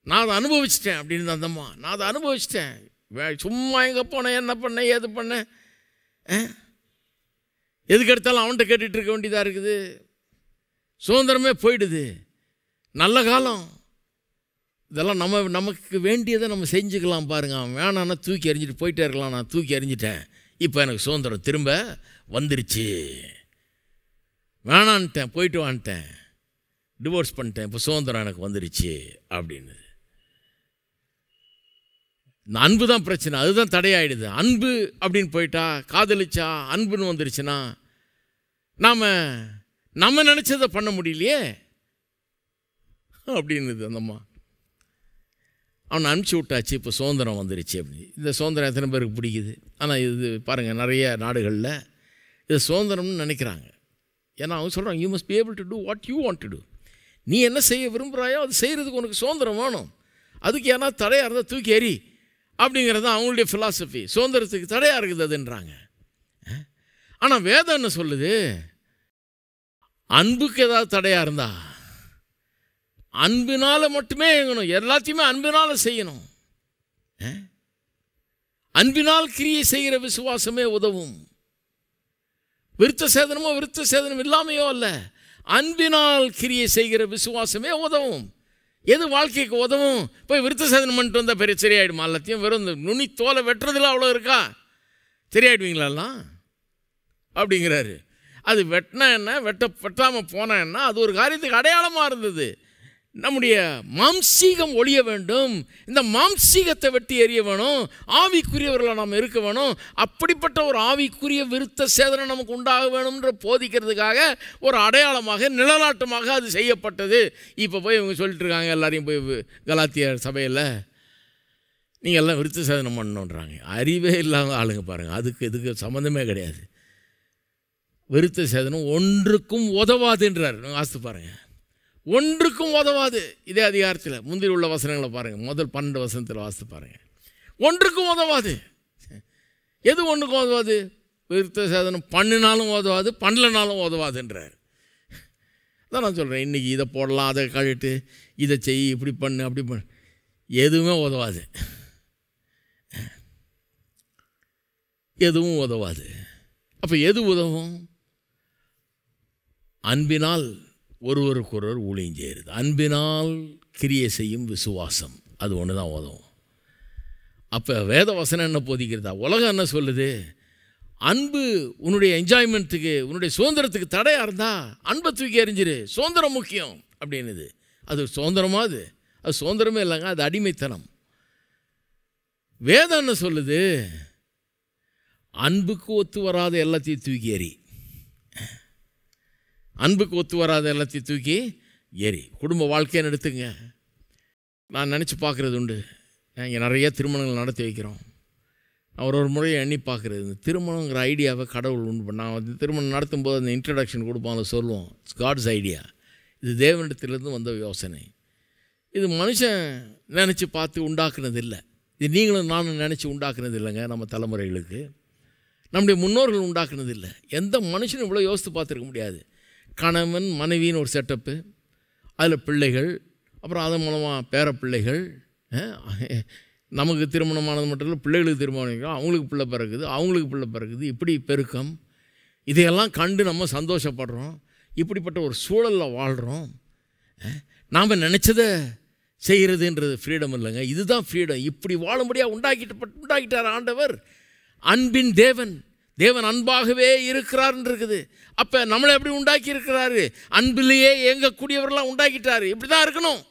நான் அதை அனுபவிச்சிட்டேன் அப்படின்னு அந்தம்மா நான் அதை அனுபவிச்சிட்டேன் சும்மா எங்கே போனேன் என்ன பண்ணேன் ஏது பண்ணேன் எதுக்கு எடுத்தாலும் அவன்கிட்ட கேட்டுட்டு இருக்க வேண்டியதாக இருக்குது சுதந்திரமே போயிடுது நல்ல காலம் இதெல்லாம் நம்ம நமக்கு வேண்டியதை நம்ம செஞ்சுக்கலாம் பாருங்க அவன் வேணான்னா தூக்கி எறிஞ்சிட்டு போயிட்டே இருக்கலாம் நான் தூக்கி எறிஞ்சிட்டேன் இப்போ எனக்கு சுதந்திரம் திரும்ப வந்துருச்சு வேணான்ட்டேன் போயிட்டு வான்ட்டேன் டிவோர்ஸ் பண்ணிட்டேன் இப்போ சுதந்திரம் எனக்கு வந்துருச்சு அப்படின்னு இந்த அன்பு தான் பிரச்சனை அதுதான் தடையாயிடுது அன்பு அப்படின்னு போயிட்டா காதலிச்சா அன்புன்னு வந்துருச்சுன்னா நாம் நம்ம நினச்சதை பண்ண முடியலையே அப்படின்னுது அந்தம்மா அவனை அனுப்பிச்சி விட்டாச்சு இப்போ சுதந்திரம் வந்துருச்சு அப்படின்னு இந்த சுதந்திரம் எத்தனை பேருக்கு பிடிக்குது ஆனால் இது பாருங்கள் நிறைய நாடுகளில் இது சுதந்திரம்னு நினைக்கிறாங்க ஏன்னா அவங்க சொல்கிறாங்க you must be able to do what you want to do நீ என்ன செய்ய விரும்புகிறாயோ அது செய்கிறதுக்கு உனக்கு சுதந்திரம் வேணும் அதுக்கு ஏன்னா தடையாக இருந்தால் தூக்கி எறி அப்படிங்கிறது தான் அவங்களுடைய ஃபிலாசபி சுதந்திரத்துக்கு தடையாக இருக்குது அதுன்றாங்க ஆனால் வேதம் என்ன சொல்லுது அன்புக்கு ஏதாவது தடையாக இருந்தால் அன்பினால் மட்டுமே இயங்கணும் எல்லாத்தையுமே அன்பினால் செய்யணும் அன்பினால் கிரியை செய்கிற விசுவாசமே உதவும் விருத்த சேதனமோ விருத்த சேதனம் இல்லாமையோ அல்ல அன்பினால் கிரியை செய்கிற விசுவாசமே உதவும் எது வாழ்க்கைக்கு உதவும் போய் விருத்த சேதனம் பண்ணிட்டு வந்தால் பெரிய சரியாயிடுமா எல்லாத்தையும் வெறும் நுனி தோலை வெட்டுறதுல அவ்வளோ இருக்கா சரியாயிடுவீங்களாலாம் அப்படிங்கிறாரு அது வெட்டினா என்ன வெட்ட வெட்டாமல் போனால் என்ன அது ஒரு காரியத்துக்கு அடையாளமாக இருந்தது நம்முடைய மாம்சீகம் ஒழிய வேண்டும் இந்த மாம்சீகத்தை வெட்டி எறிய வேணும் ஆவிக்குரியவர்களை நாம் இருக்க வேணும் அப்படிப்பட்ட ஒரு ஆவிக்குரிய விருத்த சேதனை நமக்கு உண்டாக வேணும்ன்ற போதிக்கிறதுக்காக ஒரு அடையாளமாக நிழலாட்டமாக அது செய்யப்பட்டது இப்போ போய் இவங்க சொல்லிட்டு இருக்காங்க எல்லாரையும் போய் கலாத்திய சபையில் நீங்கள் எல்லாம் விருத்த சேதனம் பண்ணணுன்றாங்க அறிவே இல்லாத ஆளுங்க பாருங்கள் அதுக்கு இதுக்கு சம்மந்தமே கிடையாது விருத்த சேதனம் ஒன்றுக்கும் உதவாதுன்றார் வாசித்து பாருங்கள் ஒன்றுக்கும் உதவாது இதே அதிகாரத்தில் முந்திரி உள்ள வசனங்களை பாருங்கள் முதல் பன்னெண்டு வசனத்தில் வாசித்து பாருங்கள் ஒன்றுக்கும் உதவாது எது ஒன்றுக்கும் உதவாது விருத்த சேதனம் பண்ணினாலும் உதவாது பண்ணலனாலும் உதவாதுன்றார் அதான் நான் சொல்கிறேன் இன்றைக்கி இதை போடலாம் அதை கழுட்டு இதை செய் இப்படி பண்ணு அப்படி பண்ணு எதுவுமே உதவாது எதுவும் உதவாது அப்போ எது உதவும் அன்பினால் ஒருவருக்கொருவர் ஊழியம் செய்கிறது அன்பினால் கிரியை செய்யும் விசுவாசம் அது ஒன்று தான் உதவும் அப்போ வேத வசனம் என்ன போதிக்கிறதா உலகம் என்ன சொல்லுது அன்பு உன்னுடைய என்ஜாய்மெண்ட்டுக்கு உன்னுடைய சுதந்திரத்துக்கு தடையாக இருந்தால் அன்பை தூக்கி எறிஞ்சிரு சுதந்திரம் முக்கியம் அப்படின்னுது அது சுதந்திரமா அது அது சுதந்திரமே இல்லைங்க அது அடிமைத்தனம் வேதம் என்ன சொல்லுது அன்புக்கு ஒத்து வராத எல்லாத்தையும் தூக்கி எறி அன்புக்கு ஒத்து வராத எல்லாத்தையும் தூக்கி எரி குடும்ப வாழ்க்கைன்னு எடுத்துங்க நான் நினச்சி பார்க்குறது உண்டு நாங்கள் நிறைய திருமணங்கள் நடத்தி வைக்கிறோம் அவர் ஒரு முறையை எண்ணி பார்க்குறது இந்த திருமணங்கிற ஐடியாவை கடவுள் உண்டு பண்ண நான் வந்து திருமணம் நடத்தும்போது அந்த இன்ட்ரடக்ஷன் கொடுப்போம் அதை சொல்லுவோம் இட்ஸ் காட்ஸ் ஐடியா இது தேவனிடத்திலேருந்து வந்த யோசனை இது மனுஷன் நினச்சி பார்த்து உண்டாக்குனது இல்லை இது நீங்களும் நானும் நினச்சி உண்டாக்குனது இல்லைங்க நம்ம தலைமுறைகளுக்கு நம்முடைய முன்னோர்கள் உண்டாக்குனது இல்லை எந்த மனுஷனும் இவ்வளோ யோசித்து பார்த்துருக்க முடியாது கணவன் மனைவின்னு ஒரு செட்டப்பு அதில் பிள்ளைகள் அப்புறம் அதன் மூலமாக பேர பிள்ளைகள் நமக்கு திருமணமானது மட்டும் இல்லை பிள்ளைகளுக்கு திருமணம் அவங்களுக்கு பிள்ளை பிறகுது அவங்களுக்கு பிள்ளை பிறகுது இப்படி பெருக்கம் இதையெல்லாம் கண்டு நம்ம சந்தோஷப்படுறோம் இப்படிப்பட்ட ஒரு சூழலில் வாழ்கிறோம் நாம் நினச்சதை செய்கிறதுன்றது ஃப்ரீடம் இல்லைங்க இதுதான் ஃப்ரீடம் இப்படி வாழும்படியாக உண்டாக்கிட்டு உண்டாக்கிட்டார் ஆண்டவர் அன்பின் தேவன் தேவன் அன்பாகவே இருக்கிறார் இருக்குது அப்போ நம்மளை எப்படி உண்டாக்கி இருக்கிறாரு அன்பிலேயே இயங்கக்கூடியவர்களாக உண்டாக்கிட்டாரு இப்படி தான் இருக்கணும்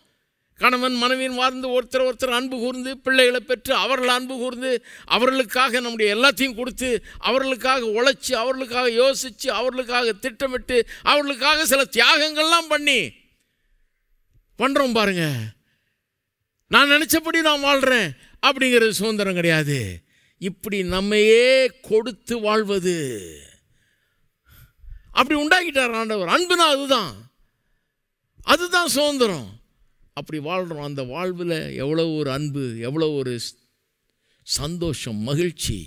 கணவன் மனைவியின் வாழ்ந்து ஒருத்தர் ஒருத்தர் அன்பு கூர்ந்து பிள்ளைகளை பெற்று அவர்கள் அன்பு கூர்ந்து அவர்களுக்காக நம்முடைய எல்லாத்தையும் கொடுத்து அவர்களுக்காக உழைச்சி அவர்களுக்காக யோசித்து அவர்களுக்காக திட்டமிட்டு அவர்களுக்காக சில தியாகங்கள்லாம் பண்ணி பண்ணுறோம் பாருங்கள் நான் நினச்சபடி நான் வாழ்கிறேன் அப்படிங்கிறது சுதந்திரம் கிடையாது இப்படி நம்மையே கொடுத்து வாழ்வது அப்படி உண்டாக்கிட்டார் ஆண்டவர் அன்புனா அதுதான் அதுதான் சுதந்திரம் அப்படி வாழ்கிறோம் அந்த வாழ்வில் எவ்வளோ ஒரு அன்பு எவ்வளோ ஒரு சந்தோஷம் மகிழ்ச்சி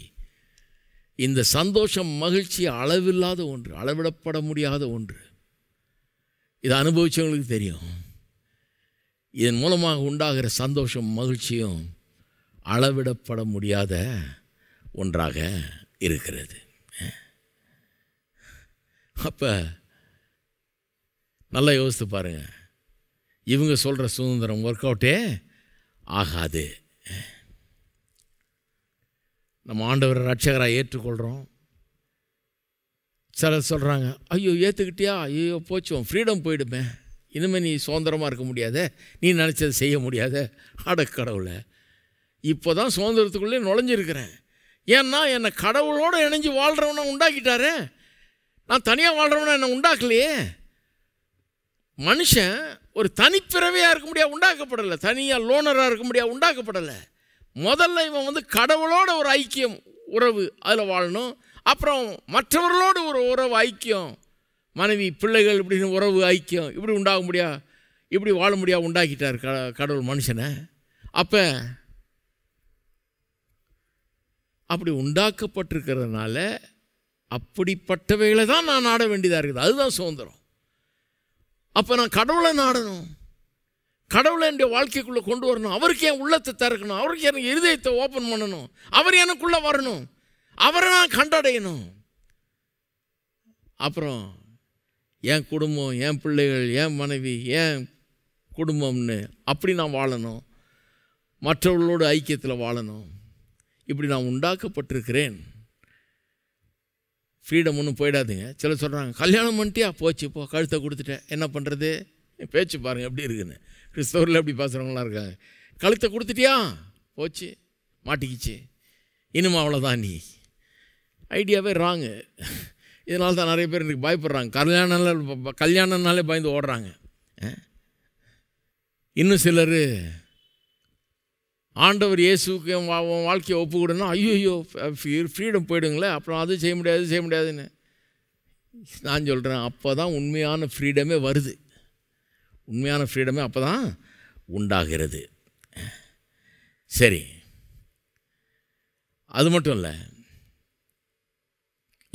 இந்த சந்தோஷம் மகிழ்ச்சி அளவில்லாத ஒன்று அளவிடப்பட முடியாத ஒன்று இதை அனுபவித்தவங்களுக்கு தெரியும் இதன் மூலமாக உண்டாகிற சந்தோஷம் மகிழ்ச்சியும் அளவிடப்பட முடியாத ஒன்றாக இருக்கிறது அப்போ நல்லா யோசித்து பாருங்கள் இவங்க சொல்கிற சுதந்திரம் ஒர்க் அவுட்டே ஆகாது நம்ம ஆண்டவர் ரட்சகராக ஏற்றுக்கொள்கிறோம் சிலர் சொல்கிறாங்க ஐயோ ஏற்றுக்கிட்டியா ஐயோ போச்சோம் ஃப்ரீடம் போயிடுமே இனிமேல் நீ சுதந்திரமாக இருக்க முடியாத நீ நினச்சதை செய்ய முடியாத அடக்கடவுளை இப்போ தான் சுதந்திரத்துக்குள்ளே நுழைஞ்சிருக்கிறேன் ஏன்னா என்னை கடவுளோடு இணைஞ்சு வாழ்கிறவனை உண்டாக்கிட்டாரு நான் தனியாக வாழ்கிறவனை என்னை உண்டாக்கலையே மனுஷன் ஒரு தனிப்பிறவையாக இருக்க முடியாது உண்டாக்கப்படலை தனியாக லோனராக இருக்க முடியாது உண்டாக்கப்படலை முதல்ல இவன் வந்து கடவுளோட ஒரு ஐக்கியம் உறவு அதில் வாழணும் அப்புறம் மற்றவர்களோடு ஒரு உறவு ஐக்கியம் மனைவி பிள்ளைகள் இப்படின்னு உறவு ஐக்கியம் இப்படி உண்டாக முடியா இப்படி வாழ முடியா உண்டாக்கிட்டார் க கடவுள் மனுஷனை அப்போ அப்படி உண்டாக்கப்பட்டிருக்கிறதுனால அப்படிப்பட்டவைகளை தான் நான் நாட வேண்டியதாக இருக்குது அதுதான் சுதந்திரம் அப்போ நான் கடவுளை நாடணும் கடவுளை என்ற வாழ்க்கைக்குள்ளே கொண்டு வரணும் அவருக்கு என் உள்ளத்தை திறக்கணும் அவருக்கு எனக்கு இருதயத்தை ஓப்பன் பண்ணணும் அவர் எனக்குள்ளே வரணும் அவரை நான் கண்டடையணும் அப்புறம் என் குடும்பம் என் பிள்ளைகள் என் மனைவி என் குடும்பம்னு அப்படி நான் வாழணும் மற்றவர்களோடு ஐக்கியத்தில் வாழணும் இப்படி நான் உண்டாக்கப்பட்டிருக்கிறேன் ஃப்ரீடம் ஒன்றும் போயிடாதுங்க சில சொல்கிறாங்க கல்யாணம் பண்ணிட்டியா போச்சு இப்போ கழுத்தை கொடுத்துட்டேன் என்ன பண்ணுறது பேச்சு பாருங்கள் எப்படி இருக்குன்னு கிறிஸ்தவரில் எப்படி பேசுகிறவங்களாம் இருக்காங்க கழுத்தை கொடுத்துட்டியா போச்சு மாட்டிக்கிச்சு இனிமே அவ்வளோதான் நீ ஐடியாவே ராங்கு இதனால தான் நிறைய பேர் இன்றைக்கு பயப்படுறாங்க கல்யாணம்னால கல்யாணம்னாலே பயந்து ஓடுறாங்க இன்னும் சிலர் ஆண்டவர் இயேசுக்கு அவன் வாழ்க்கையை ஒப்பு கொடுனா ஐயோ ஃப்ரீடம் போயிடுங்களே அப்புறம் அது செய்ய முடியாது செய்ய முடியாதுன்னு நான் சொல்கிறேன் அப்போ தான் உண்மையான ஃப்ரீடமே வருது உண்மையான ஃப்ரீடமே அப்போ தான் உண்டாகிறது சரி அது மட்டும் இல்லை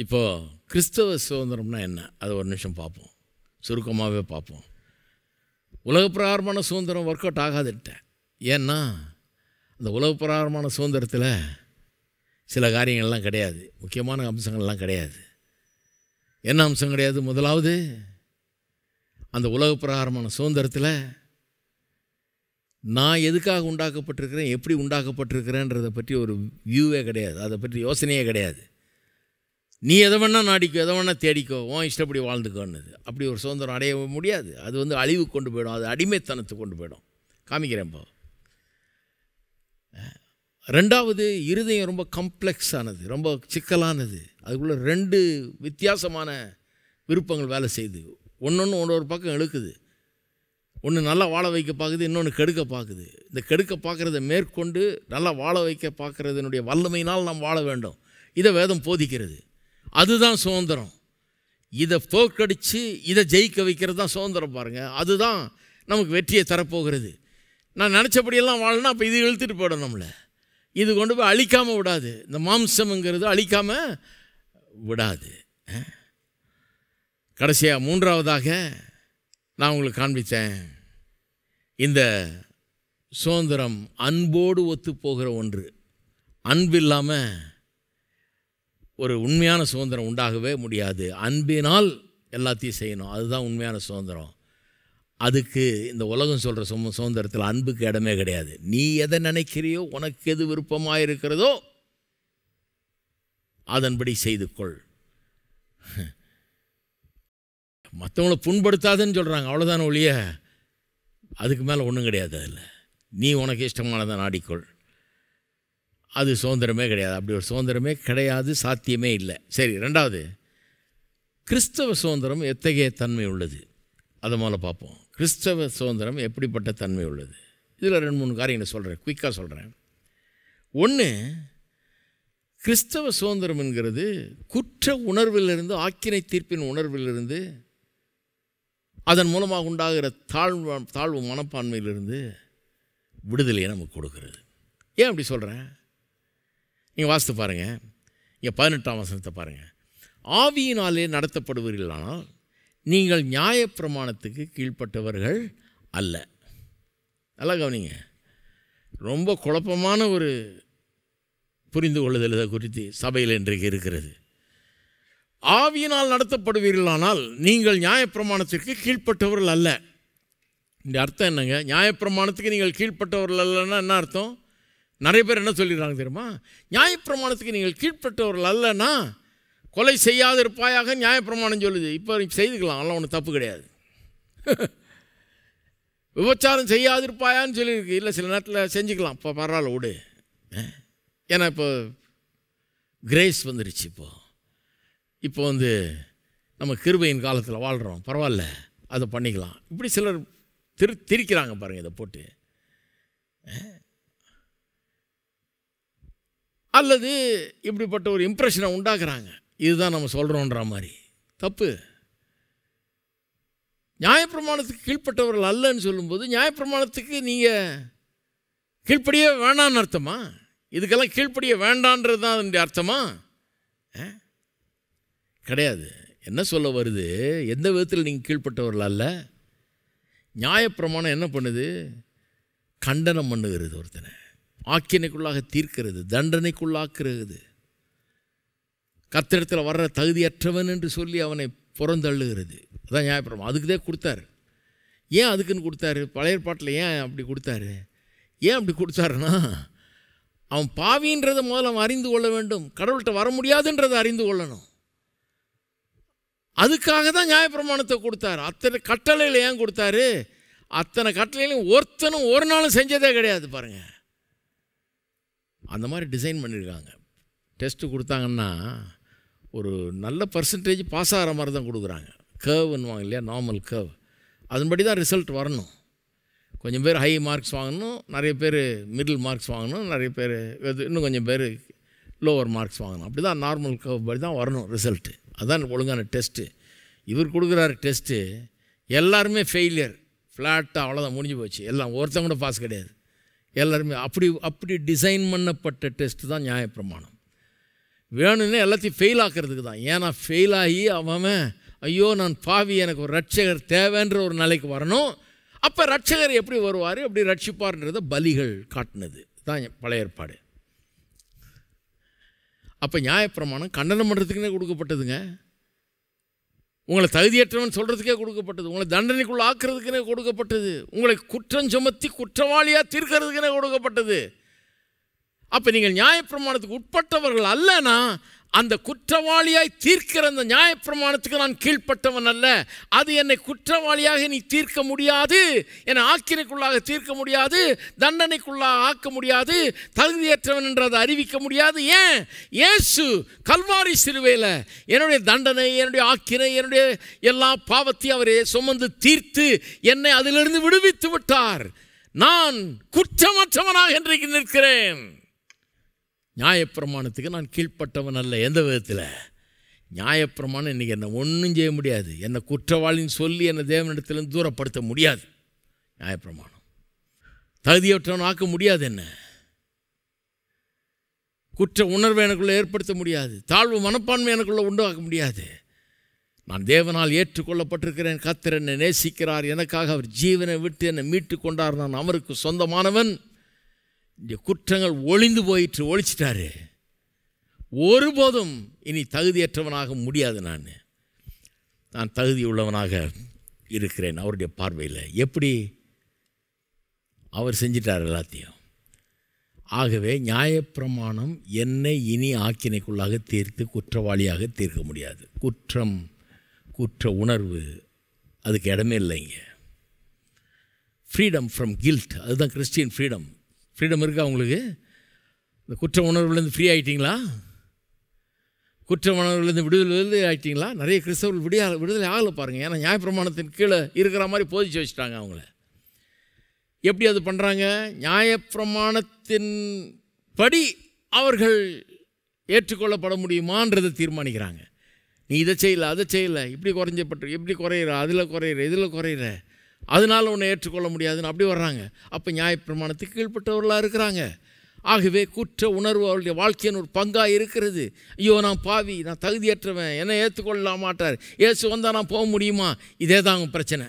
இப்போது கிறிஸ்தவ சுதந்திரம்னா என்ன அது ஒரு நிமிஷம் பார்ப்போம் சுருக்கமாகவே பார்ப்போம் உலக பிரகாரமான சுதந்திரம் ஒர்க் அவுட் ஆகாதுட்டேன் ஏன்னா இந்த உலக பிரகாரமான சுதந்திரத்தில் சில காரியங்கள்லாம் கிடையாது முக்கியமான அம்சங்கள்லாம் கிடையாது என்ன அம்சம் கிடையாது முதலாவது அந்த உலக பிரகாரமான சுதந்திரத்தில் நான் எதுக்காக உண்டாக்கப்பட்டிருக்கிறேன் எப்படி உண்டாக்கப்பட்டிருக்கிறேன்றதை பற்றி ஒரு வியூவே கிடையாது அதை பற்றி யோசனையே கிடையாது நீ எதை வேணால் நாடிக்கோ எதை வேணால் தேடிக்கோ உன் இஷ்டப்படி வாழ்ந்துக்கோன்னு அப்படி ஒரு சுதந்திரம் அடைய முடியாது அது வந்து அழிவு கொண்டு போயிடும் அது அடிமைத்தனத்துக்கு கொண்டு போயிடும் காமிக்கிறேன் இப்போ ரெண்டாவது இருதயம் ரொம்ப கம்ப்ளெக்ஸானது ரொம்ப சிக்கலானது அதுக்குள்ளே ரெண்டு வித்தியாசமான விருப்பங்கள் வேலை செய்யுது ஒன்று ஒன்று ஒரு பக்கம் இழுக்குது ஒன்று நல்லா வாழ வைக்க பார்க்குது இன்னொன்று கெடுக்க பார்க்குது இந்த கெடுக்க பார்க்குறத மேற்கொண்டு நல்லா வாழ வைக்க பார்க்குறதுனுடைய வல்லமையினால் நாம் வாழ வேண்டும் இதை வேதம் போதிக்கிறது அதுதான் சுதந்திரம் இதை தோற்கடித்து இதை ஜெயிக்க வைக்கிறது தான் சுதந்திரம் பாருங்கள் அதுதான் நமக்கு வெற்றியை தரப்போகிறது நான் நினச்சபடியெல்லாம் வாழணும் அப்போ இது இழுத்துட்டு போயிடும் நம்மளை இது கொண்டு போய் அழிக்காமல் விடாது இந்த மாம்சம்ங்கிறது அழிக்காமல் விடாது கடைசியாக மூன்றாவதாக நான் உங்களுக்கு காண்பித்தேன் இந்த சுதந்திரம் அன்போடு ஒத்து போகிற ஒன்று அன்பு இல்லாமல் ஒரு உண்மையான சுதந்திரம் உண்டாகவே முடியாது அன்பினால் எல்லாத்தையும் செய்யணும் அதுதான் உண்மையான சுதந்திரம் அதுக்கு இந்த உலகம் சொல்கிற சும சுதந்திரத்தில் அன்புக்கு இடமே கிடையாது நீ எதை நினைக்கிறியோ உனக்கு எது விருப்பமாக இருக்கிறதோ அதன்படி செய்து கொள் மற்றவங்கள புண்படுத்தாதுன்னு சொல்கிறாங்க அவ்வளோதான் ஒழிய அதுக்கு மேலே ஒன்றும் கிடையாது அதில் நீ உனக்கு இஷ்டமானதை நாடிக்கொள் அது சுதந்திரமே கிடையாது அப்படி ஒரு சுதந்திரமே கிடையாது சாத்தியமே இல்லை சரி ரெண்டாவது கிறிஸ்தவ சுதந்திரம் எத்தகைய தன்மை உள்ளது அதை மேலே பார்ப்போம் கிறிஸ்தவ சுதந்திரம் எப்படிப்பட்ட தன்மை உள்ளது இதில் ரெண்டு மூணு காரியங்களை சொல்கிறேன் குயிக்காக சொல்கிறேன் ஒன்று கிறிஸ்தவ சுதந்திரம் என்கிறது குற்ற உணர்விலிருந்து ஆக்கினை தீர்ப்பின் உணர்விலிருந்து அதன் மூலமாக உண்டாகிற தாழ்வு தாழ்வு மனப்பான்மையிலிருந்து விடுதலையை நமக்கு கொடுக்கிறது ஏன் அப்படி சொல்கிறேன் நீங்கள் வாசித்து பாருங்கள் இங்கே பதினெட்டாம் வசனத்தை பாருங்கள் ஆவியினாலே நடத்தப்படுவீர்களானால் நீங்கள் நியாயப்பிரமாணத்துக்கு கீழ்ப்பட்டவர்கள் அல்ல நல்லா கவனிங்க ரொம்ப குழப்பமான ஒரு புரிந்து கொள்ளுதல் இதை குறித்து சபையில் இன்றைக்கு இருக்கிறது ஆவியினால் நடத்தப்படுவீர்களானால் நீங்கள் நியாயப்பிரமாணத்திற்கு கீழ்ப்பட்டவர்கள் அல்ல இந்த அர்த்தம் என்னங்க நியாயப்பிரமாணத்துக்கு நீங்கள் கீழ்ப்பட்டவர்கள் அல்லன்னா என்ன அர்த்தம் நிறைய பேர் என்ன சொல்லிடுறாங்க தெரியுமா நியாயப்பிரமாணத்துக்கு நீங்கள் கீழ்ப்பட்டவர்கள் அல்லன்னா கொலை செய்யாதிருப்பாயாக இருப்பாயாக நியாயப்பிரமாணம் சொல்லுது இப்போ செய்துக்கலாம் அதெல்லாம் ஒன்றும் தப்பு கிடையாது [laughs] விபச்சாரம் செய்யாது இருப்பாயான்னு சொல்லியிருக்கு இல்லை சில நேரத்தில் செஞ்சுக்கலாம் இப்போ பரவாயில்ல விடு ஏன்னா இப்போ கிரேஸ் வந்துருச்சு இப்போது இப்போ வந்து நம்ம கிருபையின் காலத்தில் வாழ்கிறோம் பரவாயில்ல அதை பண்ணிக்கலாம் இப்படி சிலர் திரு திரிக்கிறாங்க பாருங்கள் இதை போட்டு அல்லது இப்படிப்பட்ட ஒரு இம்ப்ரெஷனை உண்டாக்குறாங்க இதுதான் நம்ம சொல்கிறோன்ற மாதிரி தப்பு நியாயப்பிரமாணத்துக்கு கீழ்ப்பட்டவர்கள் அல்லன்னு சொல்லும்போது நியாயப்பிரமாணத்துக்கு நீங்கள் கீழ்ப்படியே வேணான்னு அர்த்தமா இதுக்கெல்லாம் கீழ்ப்படிய வேண்டான்றது தான் அதனுடைய அர்த்தமா கிடையாது என்ன சொல்ல வருது எந்த விதத்தில் நீங்கள் கீழ்ப்பட்டவர்கள் அல்ல நியாயப்பிரமாணம் என்ன பண்ணுது கண்டனம் பண்ணுகிறது ஒருத்தனை ஆக்கியனைக்குள்ளாக தீர்க்கிறது தண்டனைக்குள்ளாக்குறது கத்திரத்தில் வர்ற தகுதியற்றவன் என்று சொல்லி அவனை புறந்தள்ளுகிறது அதான் நியாயப்பிரமாணம் அதுக்கு தான் கொடுத்தாரு ஏன் அதுக்குன்னு கொடுத்தாரு பழைய பாட்டில் ஏன் அப்படி கொடுத்தாரு ஏன் அப்படி கொடுத்தாருன்னா அவன் பாவின்றதை முதல்ல அவன் அறிந்து கொள்ள வேண்டும் கடவுள்கிட்ட வர முடியாதுன்றதை அறிந்து கொள்ளணும் அதுக்காக தான் நியாயப்பிரமாணத்தை கொடுத்தாரு அத்தனை கட்டளையில் ஏன் கொடுத்தாரு அத்தனை கட்டளையிலையும் ஒருத்தனும் ஒரு நாளும் செஞ்சதே கிடையாது பாருங்கள் அந்த மாதிரி டிசைன் பண்ணியிருக்காங்க டெஸ்ட்டு கொடுத்தாங்கன்னா ஒரு நல்ல பர்சன்டேஜ் பாஸ் ஆகிற மாதிரி தான் கொடுக்குறாங்க வாங்க இல்லையா நார்மல் கேர்வ் அதன்படி தான் ரிசல்ட் வரணும் கொஞ்சம் பேர் ஹை மார்க்ஸ் வாங்கணும் நிறைய பேர் மிடில் மார்க்ஸ் வாங்கணும் நிறைய பேர் இன்னும் கொஞ்சம் பேர் லோவர் மார்க்ஸ் வாங்கணும் அப்படி தான் நார்மல் கேர்வ் படி தான் வரணும் ரிசல்ட்டு அதுதான் ஒழுங்கான டெஸ்ட்டு இவர் கொடுக்குறாரு டெஸ்ட்டு எல்லாருமே ஃபெயிலியர் ஃப்ளாட்டாக அவ்வளோதான் முடிஞ்சு போச்சு எல்லாம் ஒருத்தங்க கூட பாஸ் கிடையாது எல்லாருமே அப்படி அப்படி டிசைன் பண்ணப்பட்ட டெஸ்ட்டு தான் நியாயப்பிரமாணம் வேணும்னே எல்லாத்தையும் ஃபெயில் ஆக்கிறதுக்கு தான் ஏன்னா ஃபெயில் ஆகி அவன் ஐயோ நான் பாவி எனக்கு ஒரு ரட்சகர் தேவைன்ற ஒரு நிலைக்கு வரணும் அப்போ ரட்சகர் எப்படி வருவார் எப்படி ரட்சிப்பார்ன்றத பலிகள் காட்டினது தான் பழைய ஏற்பாடு அப்போ நியாயப்பிரமாணம் கண்டனம் பண்ணுறதுக்குன்னே கொடுக்கப்பட்டதுங்க உங்களை தகுதியற்றவன் சொல்கிறதுக்கே கொடுக்கப்பட்டது உங்களை தண்டனைக்குள்ளே ஆக்குறதுக்குன்னே கொடுக்கப்பட்டது உங்களை குற்றம் சுமத்தி குற்றவாளியாக தீர்க்கிறதுக்குன்னே கொடுக்கப்பட்டது அப்போ நீங்கள் நியாயப்பிரமாணத்துக்கு உட்பட்டவர்கள் அல்லனா அந்த குற்றவாளியாய் தீர்க்கிற அந்த நியாயப்பிரமாணத்துக்கு நான் கீழ்ப்பட்டவன் அல்ல அது என்னை குற்றவாளியாக நீ தீர்க்க முடியாது என்னை ஆக்கினைக்குள்ளாக தீர்க்க முடியாது தண்டனைக்குள்ளாக ஆக்க முடியாது தகுதியற்றவன் என்று அதை அறிவிக்க முடியாது ஏன் ஏசு கல்வாரி சிறுவையில் என்னுடைய தண்டனை என்னுடைய ஆக்கினை என்னுடைய எல்லா பாவத்தையும் அவரே சுமந்து தீர்த்து என்னை அதிலிருந்து விடுவித்து விட்டார் நான் குற்றமற்றவனாக இன்றைக்கு நிற்கிறேன் நியாயப்பிரமாணத்துக்கு நான் கீழ்ப்பட்டவன் அல்ல எந்த விதத்தில் நியாயப்பிரமாணம் இன்றைக்கி என்னை ஒன்றும் செய்ய முடியாது என்னை குற்றவாளின்னு சொல்லி என்னை தேவனிடத்துலேருந்து தூரப்படுத்த முடியாது நியாயப்பிரமாணம் தகுதியற்றவன் ஆக்க முடியாது என்ன குற்ற உணர்வை எனக்குள்ளே ஏற்படுத்த முடியாது தாழ்வு மனப்பான்மை எனக்குள்ளே உண்டாக்க முடியாது நான் தேவனால் ஏற்றுக்கொள்ளப்பட்டிருக்கிறேன் கத்திர என்னை நேசிக்கிறார் எனக்காக அவர் ஜீவனை விட்டு என்னை மீட்டு கொண்டார் நான் அவருக்கு சொந்தமானவன் இந்த குற்றங்கள் ஒளிந்து போயிட்டு ஒழிச்சிட்டாரு ஒருபோதும் இனி தகுதியற்றவனாக முடியாது நான் நான் தகுதி உள்ளவனாக இருக்கிறேன் அவருடைய பார்வையில் எப்படி அவர் செஞ்சிட்டார் எல்லாத்தையும் ஆகவே நியாயப்பிரமாணம் என்னை இனி ஆக்கினைக்குள்ளாக தீர்த்து குற்றவாளியாக தீர்க்க முடியாது குற்றம் குற்ற உணர்வு அதுக்கு இடமே இல்லைங்க ஃப்ரீடம் ஃப்ரம் கில்ட் அதுதான் கிறிஸ்டியன் ஃப்ரீடம் ஃப்ரீடம் இருக்கா உங்களுக்கு இந்த குற்ற உணர்வுலேருந்து ஃப்ரீ ஆகிட்டிங்களா குற்ற உணர்வுலேருந்து விடுதலை ஆகிட்டிங்களா நிறைய கிறிஸ்தவர்கள் விடிய விடுதலை ஆகலை பாருங்கள் ஏன்னா நியாயப்பிரமாணத்தின் கீழே இருக்கிற மாதிரி போதிச்சு வச்சுட்டாங்க அவங்கள எப்படி அது பண்ணுறாங்க நியாயப்பிரமாணத்தின் படி அவர்கள் ஏற்றுக்கொள்ளப்பட முடியுமான்றதை தீர்மானிக்கிறாங்க நீ இதை செய்யலை அதை செய்யலை இப்படி குறைஞ்சப்பட்டு எப்படி குறையிற அதில் குறையிற இதில் குறையிற அதனால் உன்னை ஏற்றுக்கொள்ள முடியாதுன்னு அப்படி வர்றாங்க அப்போ நியாயப்பிரமாணத்துக்கு கீழ்பட்டவர்களாக இருக்கிறாங்க ஆகவே குற்ற உணர்வு அவருடைய வாழ்க்கையின் ஒரு பங்காக இருக்கிறது ஐயோ நான் பாவி நான் தகுதியற்றவன் என்னை ஏற்றுக்கொள்ள மாட்டார் ஏசு வந்தால் நான் போக முடியுமா இதே தான் அவங்க பிரச்சனை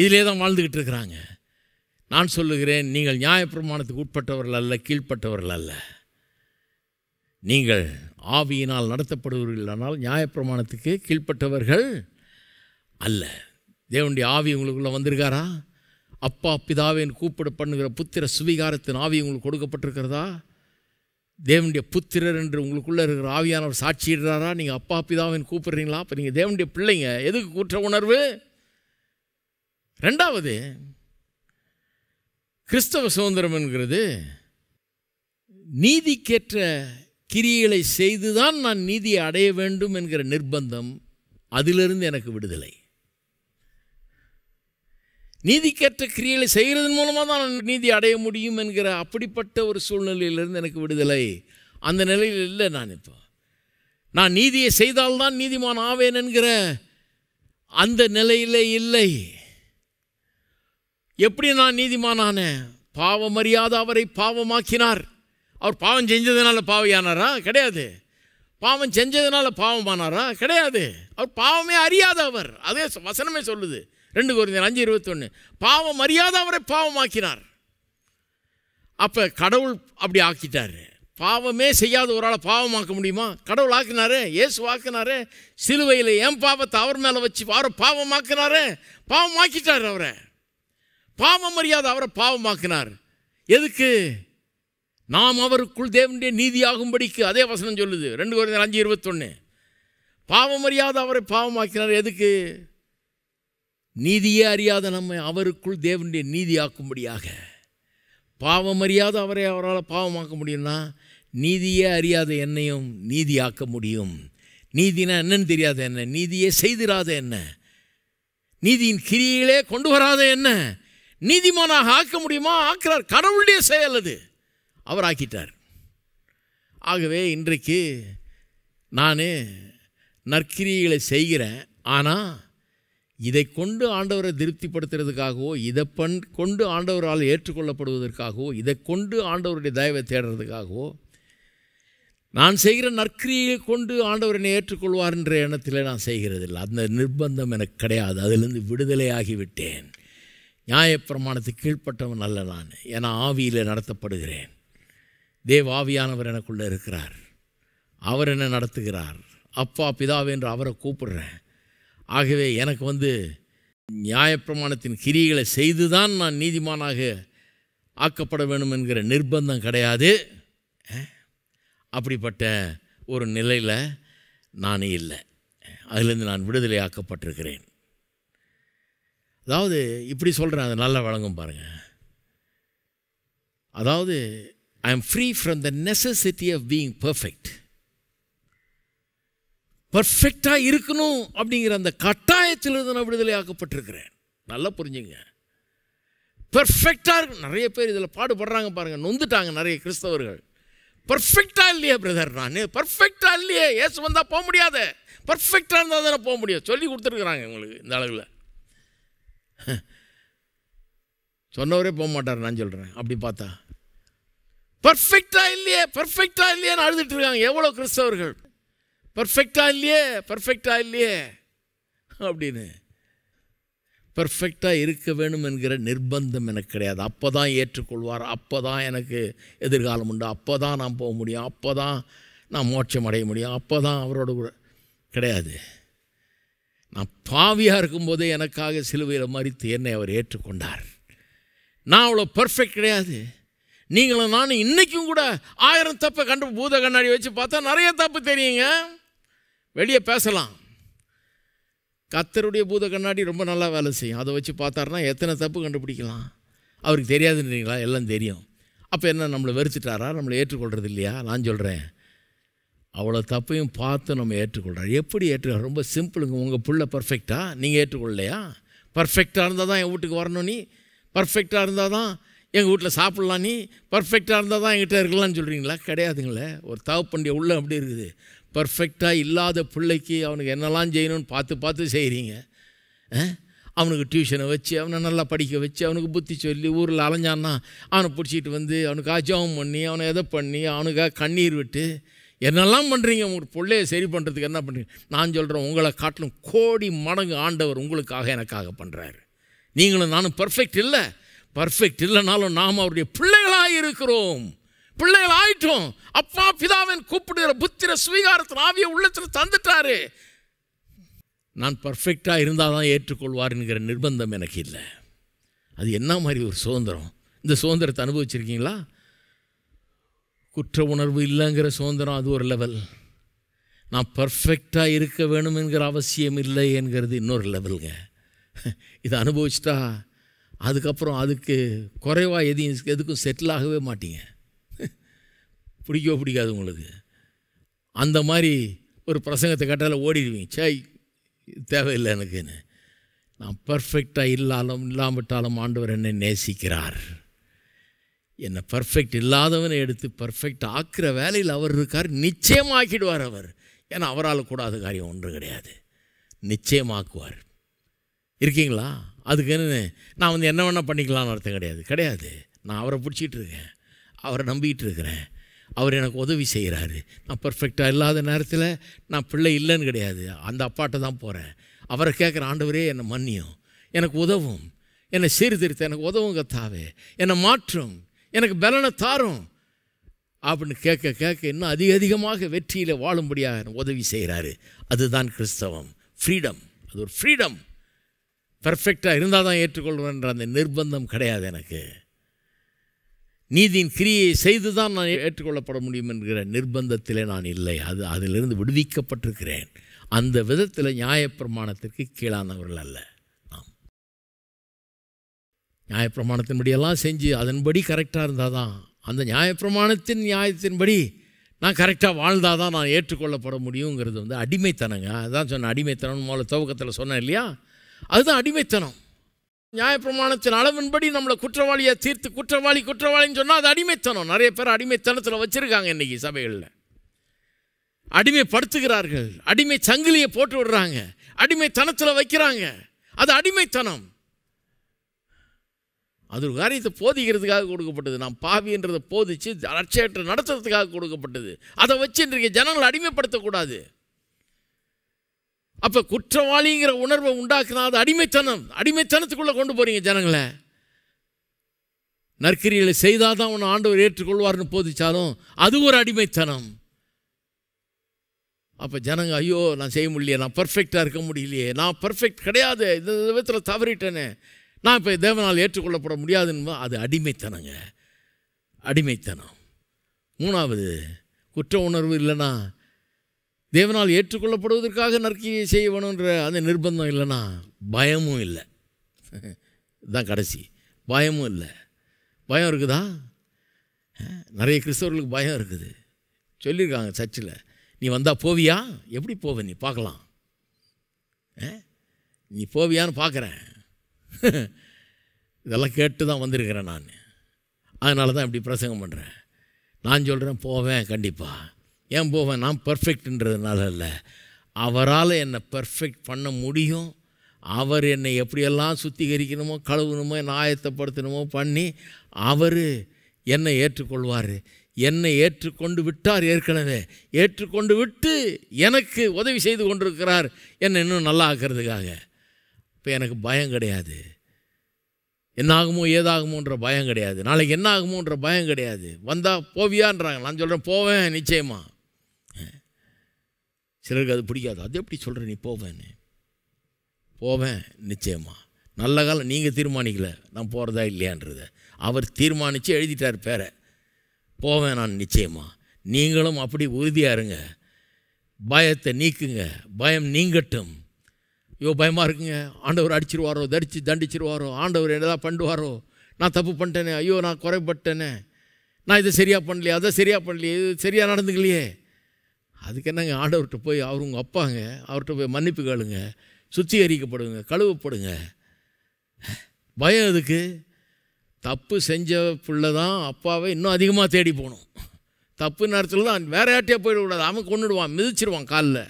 இதிலே தான் வாழ்ந்துக்கிட்டு இருக்கிறாங்க நான் சொல்லுகிறேன் நீங்கள் நியாயப்பிரமாணத்துக்கு உட்பட்டவர்கள் அல்ல கீழ்ப்பட்டவர்கள் அல்ல நீங்கள் ஆவியினால் நடத்தப்படுவீர்கள் ஆனால் நியாயப்பிரமாணத்துக்கு கீழ்ப்பட்டவர்கள் அல்ல தேவனுடைய ஆவி உங்களுக்குள்ளே வந்திருக்காரா அப்பா பிதாவின் கூப்பிட பண்ணுகிற புத்திர சுவிகாரத்தின் ஆவி உங்களுக்கு கொடுக்கப்பட்டிருக்கிறதா தேவனுடைய புத்திரர் என்று உங்களுக்குள்ளே இருக்கிற ஆவியானவர் சாட்சியிடுறாரா நீங்கள் அப்பா பிதாவின் கூப்பிடுறீங்களா அப்போ நீங்கள் தேவனுடைய பிள்ளைங்க எதுக்கு கூற்ற உணர்வு ரெண்டாவது கிறிஸ்தவ சுதந்திரம் என்கிறது நீதிக்கேற்ற கிரியலை செய்துதான் நான் நீதியை அடைய வேண்டும் என்கிற நிர்பந்தம் அதிலிருந்து எனக்கு விடுதலை நீதிக்கற்ற கிரியைகளை செய்கிறதன் மூலமாக தான் நீதி அடைய முடியும் என்கிற அப்படிப்பட்ட ஒரு சூழ்நிலையிலிருந்து எனக்கு விடுதலை அந்த நிலையில் இல்லை நான் இப்போ நான் நீதியை செய்தால்தான் நீதிமான் ஆவேன் என்கிற அந்த நிலையிலே இல்லை எப்படி நான் நீதிமானான பாவம் அறியாத அவரை பாவமாக்கினார் அவர் பாவம் செஞ்சதுனால பாவையானாரா கிடையாது பாவம் செஞ்சதுனால பாவமானாரா கிடையாது அவர் பாவமே அறியாத அவர் அதே வசனமே சொல்லுது ரெண்டு குறைந்தர் அஞ்சு இருபத்தொன்று பாவம் மரியாதை அவரை பாவமாக்கினார் அப்போ கடவுள் அப்படி ஆக்கிட்டார் பாவமே செய்யாத ஒரு ஆளை பாவமாக்க முடியுமா கடவுள் ஆக்கினாரு இயேசு ஆக்கினாரு சிலுவையில் என் பாவத்தை அவர் மேலே வச்சு அவரை பாவமாக்கினாரு பாவமாக்கிட்டார் அவரை பாவம் மரியாதை அவரை பாவமாக்கினார் எதுக்கு நாம் அவருக்குள் தேவனுடைய நீதியாகும்படிக்கு அதே வசனம் சொல்லுது ரெண்டு குறைந்த அஞ்சு இருபத்தொன்று பாவம் அறியாத அவரை பாவமாக்கினார் எதுக்கு நீதியே அறியாத நம்மை அவருக்குள் தேவனுடைய நீதி ஆக்கும்படியாக பாவம் அறியாத அவரை அவரால் பாவமாக்க முடியும்னா நீதியே அறியாத என்னையும் நீதி ஆக்க முடியும் நீதினா என்னன்னு தெரியாத என்ன நீதியே செய்திராத என்ன நீதியின் கிரியிலே கொண்டு வராத என்ன நீதிமானாக ஆக்க முடியுமா ஆக்கிறார் கடவுளுடைய செயல் அது அவர் ஆக்கிட்டார் ஆகவே இன்றைக்கு நான் நற்கிரிகளை செய்கிறேன் ஆனால் இதை கொண்டு ஆண்டவரை திருப்திப்படுத்துறதுக்காகவோ இதை பண் கொண்டு ஆண்டவரால் ஏற்றுக்கொள்ளப்படுவதற்காகவோ இதை கொண்டு ஆண்டவருடைய தயவை தேடுறதுக்காகவோ நான் செய்கிற நற்கிரியை கொண்டு ஆண்டவர் ஏற்றுக்கொள்வார் என்ற எண்ணத்தில் நான் செய்கிறதில்லை அந்த நிர்பந்தம் எனக்கு கிடையாது அதிலிருந்து விடுதலையாகிவிட்டேன் நியாயப்பிரமாணத்தை கீழ்ப்பட்டவன் அல்ல நான் என ஆவியில் நடத்தப்படுகிறேன் தேவ் ஆவியானவர் எனக்குள்ளே இருக்கிறார் அவர் என்னை நடத்துகிறார் அப்பா பிதாவென்று அவரை கூப்பிடுறேன் ஆகவே எனக்கு வந்து நியாயப்பிரமாணத்தின் கிரிகளை செய்து தான் நான் நீதிமானாக ஆக்கப்பட வேண்டும் என்கிற நிர்பந்தம் கிடையாது அப்படிப்பட்ட ஒரு நிலையில் நான் இல்லை அதிலிருந்து நான் விடுதலை ஆக்கப்பட்டிருக்கிறேன் அதாவது இப்படி சொல்கிறேன் அதை நல்லா வழங்கும் பாருங்கள் அதாவது I am free from the necessity of being perfect பர்ஃபெக்டாக இருக்கணும் அப்படிங்கிற அந்த கட்டாயத்திலிருந்து நான் விடுதலை ஆக்கப்பட்டிருக்கிறேன் நல்லா புரிஞ்சுங்க பர்ஃபெக்டாக இருக்கும் நிறைய பேர் இதில் பாடுபடுறாங்க பாருங்கள் நொந்துட்டாங்க நிறைய கிறிஸ்தவர்கள் பர்ஃபெக்டாக இல்லையே பிரதர் நான் பர்ஃபெக்டாக இல்லையே ஏசு வந்தால் போக முடியாத பர்ஃபெக்டாக இருந்தால் தானே போக முடியும் சொல்லி கொடுத்துருக்குறாங்க உங்களுக்கு இந்த அளவில் [laughs] சொன்னவரே போக மாட்டார் நான் சொல்கிறேன் அப்படி பார்த்தா பர்ஃபெக்டாக இல்லையே பர்ஃபெக்டாக இல்லையேன்னு அழுதுட்டு இருக்காங்க எவ்வளோ கிறிஸ்தவர்கள் பர்ஃபெக்டா இல்லையே பர்ஃபெக்டா இல்லையே அப்படின்னு பர்ஃபெக்டாக இருக்க வேணும் என்கிற நிர்பந்தம் எனக்கு கிடையாது அப்போ தான் ஏற்றுக்கொள்வார் அப்போ தான் எனக்கு எதிர்காலம் உண்டு அப்போ தான் நான் போக முடியும் அப்போ தான் நான் மோட்சம் அடைய முடியும் அப்போ தான் அவரோட கூட கிடையாது நான் பாவியாக இருக்கும்போதே எனக்காக சிலுவையில் மறித்து என்னை அவர் ஏற்றுக்கொண்டார் நான் அவ்வளோ பர்ஃபெக்ட் கிடையாது நீங்களும் நானும் இன்றைக்கும் கூட ஆயிரம் தப்பை கண்டு பூத கண்ணாடி வச்சு பார்த்தா நிறைய தப்பு தெரியுங்க வெளியே பேசலாம் கத்தருடைய பூத கண்ணாடி ரொம்ப நல்லா வேலை செய்யும் அதை வச்சு பார்த்தாருனா எத்தனை தப்பு கண்டுபிடிக்கலாம் அவருக்கு தெரியாதுன்றீங்களா எல்லாம் தெரியும் அப்போ என்ன நம்மளை வெறுத்துட்டாரா நம்மளை ஏற்றுக்கொள்கிறது இல்லையா நான் சொல்கிறேன் அவ்வளோ தப்பையும் பார்த்து நம்ம ஏற்றுக்கொள்கிறார் எப்படி ஏற்றுக்கா ரொம்ப சிம்பிளுங்க உங்கள் பிள்ளை பர்ஃபெக்டாக நீங்கள் ஏற்றுக்கொள்ளலையா பர்ஃபெக்டாக இருந்தால் தான் என் வீட்டுக்கு வரணும் நீ பர்ஃபெக்டாக இருந்தால் தான் எங்கள் வீட்டில் சாப்பிட்லாம் நீ பர்ஃபெக்டாக இருந்தால் தான் எங்கிட்ட இருக்கலாம்னு சொல்கிறீங்களா கிடையாதுங்களே ஒரு தவப்பண்டிய உள்ளே அப்படி இருக்குது பர்ஃபெக்டாக இல்லாத பிள்ளைக்கு அவனுக்கு என்னெல்லாம் செய்யணும்னு பார்த்து பார்த்து செய்கிறீங்க அவனுக்கு டியூஷனை வச்சு அவனை நல்லா படிக்க வச்சு அவனுக்கு புத்தி சொல்லி ஊரில் அலைஞ்சான்னா அவனை பிடிச்சிட்டு வந்து அவனுக்கு அஜாபம் பண்ணி அவனை எதை பண்ணி அவனுக்காக கண்ணீர் விட்டு என்னெல்லாம் பண்ணுறீங்க உங்களுக்கு பிள்ளைய சரி பண்ணுறதுக்கு என்ன பண்ணுறீங்க நான் சொல்கிறேன் உங்களை காட்டிலும் கோடி மடங்கு ஆண்டவர் உங்களுக்காக எனக்காக பண்ணுறாரு நீங்களும் நானும் பர்ஃபெக்ட் இல்லை பர்ஃபெக்ட் இல்லைனாலும் நாம் அவருடைய பிள்ளைகளாக இருக்கிறோம் பிள்ளைகள் ஆயிட்டும் அப்பா பிதாவின் கூப்பிடுகிற புத்திர ஸ்வீகாரத்தில் ஆவிய உள்ளத்தில் தந்துட்டாரு நான் பர்ஃபெக்டாக இருந்தால் தான் ஏற்றுக்கொள்வார் என்கிற நிர்பந்தம் எனக்கு இல்லை அது என்ன மாதிரி ஒரு சுதந்திரம் இந்த சுதந்திரத்தை அனுபவிச்சிருக்கீங்களா குற்ற உணர்வு இல்லைங்கிற சுதந்திரம் அது ஒரு லெவல் நான் பர்ஃபெக்டாக இருக்க வேணும் என்கிற அவசியம் இல்லை என்கிறது இன்னொரு லெவலுங்க இதை அனுபவிச்சிட்டா அதுக்கப்புறம் அதுக்கு குறைவாக எதையும் எதுக்கும் செட்டில் ஆகவே மாட்டீங்க பிடிக்கவோ பிடிக்காது உங்களுக்கு அந்த மாதிரி ஒரு பிரசங்கத்தை கட்டால் ஓடிடுவீங்க சாய் தேவையில்லை எனக்குன்னு நான் பர்ஃபெக்டாக இல்லாலும் இல்லாமட்டாலும் ஆண்டவர் என்னை நேசிக்கிறார் என்னை பர்ஃபெக்ட் இல்லாதவனை எடுத்து பர்ஃபெக்ட் ஆக்கிற வேலையில் அவர் இருக்கார் நிச்சயமாக்கிடுவார் அவர் ஏன்னா அவரால் கூடாத காரியம் ஒன்று கிடையாது நிச்சயமாக்குவார் இருக்கீங்களா அதுக்கு என்ன நான் வந்து என்ன வேணால் பண்ணிக்கலாம்னு அர்த்தம் கிடையாது கிடையாது நான் அவரை பிடிச்சிட்டு இருக்கேன் அவரை நம்பிக்கிட்டு இருக்கிறேன் அவர் எனக்கு உதவி செய்கிறாரு நான் பர்ஃபெக்டாக இல்லாத நேரத்தில் நான் பிள்ளை இல்லைன்னு கிடையாது அந்த அப்பாட்ட தான் போகிறேன் அவரை கேட்குற ஆண்டவரே என்னை மன்னியும் எனக்கு உதவும் என்னை சீர்திருத்த எனக்கு உதவும் கத்தாவே என்னை மாற்றும் எனக்கு பலனை தாரும் அப்படின்னு கேட்க கேட்க இன்னும் அதிக அதிகமாக வெற்றியில் வாழும்படியாக உதவி செய்கிறாரு அதுதான் கிறிஸ்தவம் ஃப்ரீடம் அது ஒரு ஃப்ரீடம் பர்ஃபெக்டாக இருந்தால் தான் ஏற்றுக்கொள்வேன்ற அந்த நிர்பந்தம் கிடையாது எனக்கு நீதியின் கிரியை செய்து தான் நான் ஏற்றுக்கொள்ளப்பட முடியும் என்கிற நிர்பந்தத்திலே நான் இல்லை அது அதிலிருந்து விடுவிக்கப்பட்டிருக்கிறேன் அந்த விதத்தில் நியாயப்பிரமாணத்திற்கு கீழானவர்கள் அல்ல நாம் நியாயப்பிரமாணத்தின்படியெல்லாம் செஞ்சு அதன்படி கரெக்டாக இருந்தால் தான் அந்த நியாயப்பிரமாணத்தின் நியாயத்தின்படி நான் கரெக்டாக வாழ்ந்தால் தான் நான் ஏற்றுக்கொள்ளப்பட முடியுங்கிறது வந்து அடிமைத்தனங்க அதுதான் சொன்னேன் அடிமைத்தனம் மூல துவக்கத்தில் சொன்னேன் இல்லையா அதுதான் அடிமைத்தனம் நியாயப்பிரமாணத்தின் அளவின்படி நம்மளை குற்றவாளியை தீர்த்து குற்றவாளி குற்றவாளின்னு சொன்னால் அது அடிமைத்தனம் நிறைய பேர் அடிமைத்தனத்தில் வச்சுருக்காங்க இன்றைக்கி சபைகளில் அடிமைப்படுத்துகிறார்கள் அடிமை சங்கிலியை போட்டு விடுறாங்க அடிமைத்தனத்தில் வைக்கிறாங்க அது அடிமைத்தனம் அது ஒரு காரியத்தை போதிக்கிறதுக்காக கொடுக்கப்பட்டது நாம் பாவின்றதை போதிச்சு லட்சியற்ற நடத்துறதுக்காக கொடுக்கப்பட்டது அதை வச்சு இன்றைக்கு ஜனங்களை அடிமைப்படுத்தக்கூடாது அப்போ குற்றவாளிங்கிற உணர்வை உண்டாக்குனா அது அடிமைத்தனம் அடிமைத்தனத்துக்குள்ளே கொண்டு போகிறீங்க ஜனங்களை நற்கிரிகளை செய்தால் தான் உன்னை ஆண்டவர் ஏற்றுக்கொள்வார்னு போதிச்சாலும் அது ஒரு அடிமைத்தனம் அப்போ ஜனங்க ஐயோ நான் செய்ய முடியலையே நான் பர்ஃபெக்டாக இருக்க முடியலையே நான் பர்ஃபெக்ட் கிடையாது இந்த விதத்தில் தவறிட்டேனே நான் இப்போ தேவனால் ஏற்றுக்கொள்ளப்பட முடியாதுன்னு அது அடிமைத்தனங்க அடிமைத்தனம் மூணாவது குற்ற உணர்வு இல்லைன்னா தேவனால் ஏற்றுக்கொள்ளப்படுவதற்காக நற்கையை செய்ய வேணுன்ற அந்த நிர்பந்தம் இல்லைன்னா பயமும் இல்லை இதுதான் கடைசி பயமும் இல்லை பயம் இருக்குதா நிறைய கிறிஸ்தவர்களுக்கு பயம் இருக்குது சொல்லியிருக்காங்க சர்ச்சில் நீ வந்தால் போவியா எப்படி போவ நீ பார்க்கலாம் நீ போவியான்னு பார்க்குறேன் இதெல்லாம் கேட்டு தான் வந்திருக்கிறேன் நான் அதனால தான் இப்படி பிரசங்கம் பண்ணுறேன் நான் சொல்கிறேன் போவேன் கண்டிப்பாக ஏன் போவேன் நான் பர்ஃபெக்ட்ன்றதுனால இல்லை அவரால் என்னை பர்ஃபெக்ட் பண்ண முடியும் அவர் என்னை எப்படியெல்லாம் சுத்திகரிக்கணுமோ கழுவணுமோ என்னை ஆயத்தப்படுத்தணுமோ பண்ணி அவர் என்னை ஏற்றுக்கொள்வார் என்னை ஏற்றுக்கொண்டு விட்டார் ஏற்கனவே ஏற்றுக்கொண்டு விட்டு எனக்கு உதவி செய்து கொண்டிருக்கிறார் என்னை இன்னும் நல்லா ஆக்கிறதுக்காக இப்போ எனக்கு பயம் கிடையாது என்னாகுமோ ஏதாகுமோன்ற பயம் கிடையாது நாளைக்கு என்ன ஆகுமோன்ற பயம் கிடையாது வந்தால் போவியான்றாங்க நான் சொல்கிறேன் போவேன் நிச்சயமாக சிலருக்கு அது பிடிக்காது அது எப்படி சொல்கிற நீ போவேன்னு போவேன் நிச்சயமாக நல்ல காலம் நீங்கள் தீர்மானிக்கல நான் போகிறதா இல்லையான்றத அவர் தீர்மானித்து எழுதிட்டார் பேரை போவேன் நான் நிச்சயமாக நீங்களும் அப்படி உறுதியாக இருங்க பயத்தை நீக்குங்க பயம் நீங்கட்டும் ஐயோ பயமாக இருக்குங்க ஆண்டவர் அடிச்சிருவாரோ தரித்து தண்டிச்சிருவாரோ ஆண்டவர் என்னதா பண்ணுவாரோ நான் தப்பு பண்ணிட்டேனே ஐயோ நான் குறைப்பட்டேனே நான் இதை சரியாக பண்ணலையே அதை சரியாக பண்ணலையே இது சரியாக நடந்துக்கலையே அதுக்கு என்னங்க ஆண்டவர்கிட்ட போய் அவர் உங்கள் அப்பாங்க அவர்கிட்ட போய் மன்னிப்பு கேளுங்க சுத்திகரிக்கப்படுங்க கழுவப்படுங்க பயம் அதுக்கு தப்பு செஞ்ச பிள்ளை தான் அப்பாவை இன்னும் அதிகமாக தேடி போகணும் தப்பு நேரத்தில் தான் வேற யார்ட்டையே போயிடக்கூடாது அவன் கொண்டுடுவான் மிதிச்சிருவான் காலில்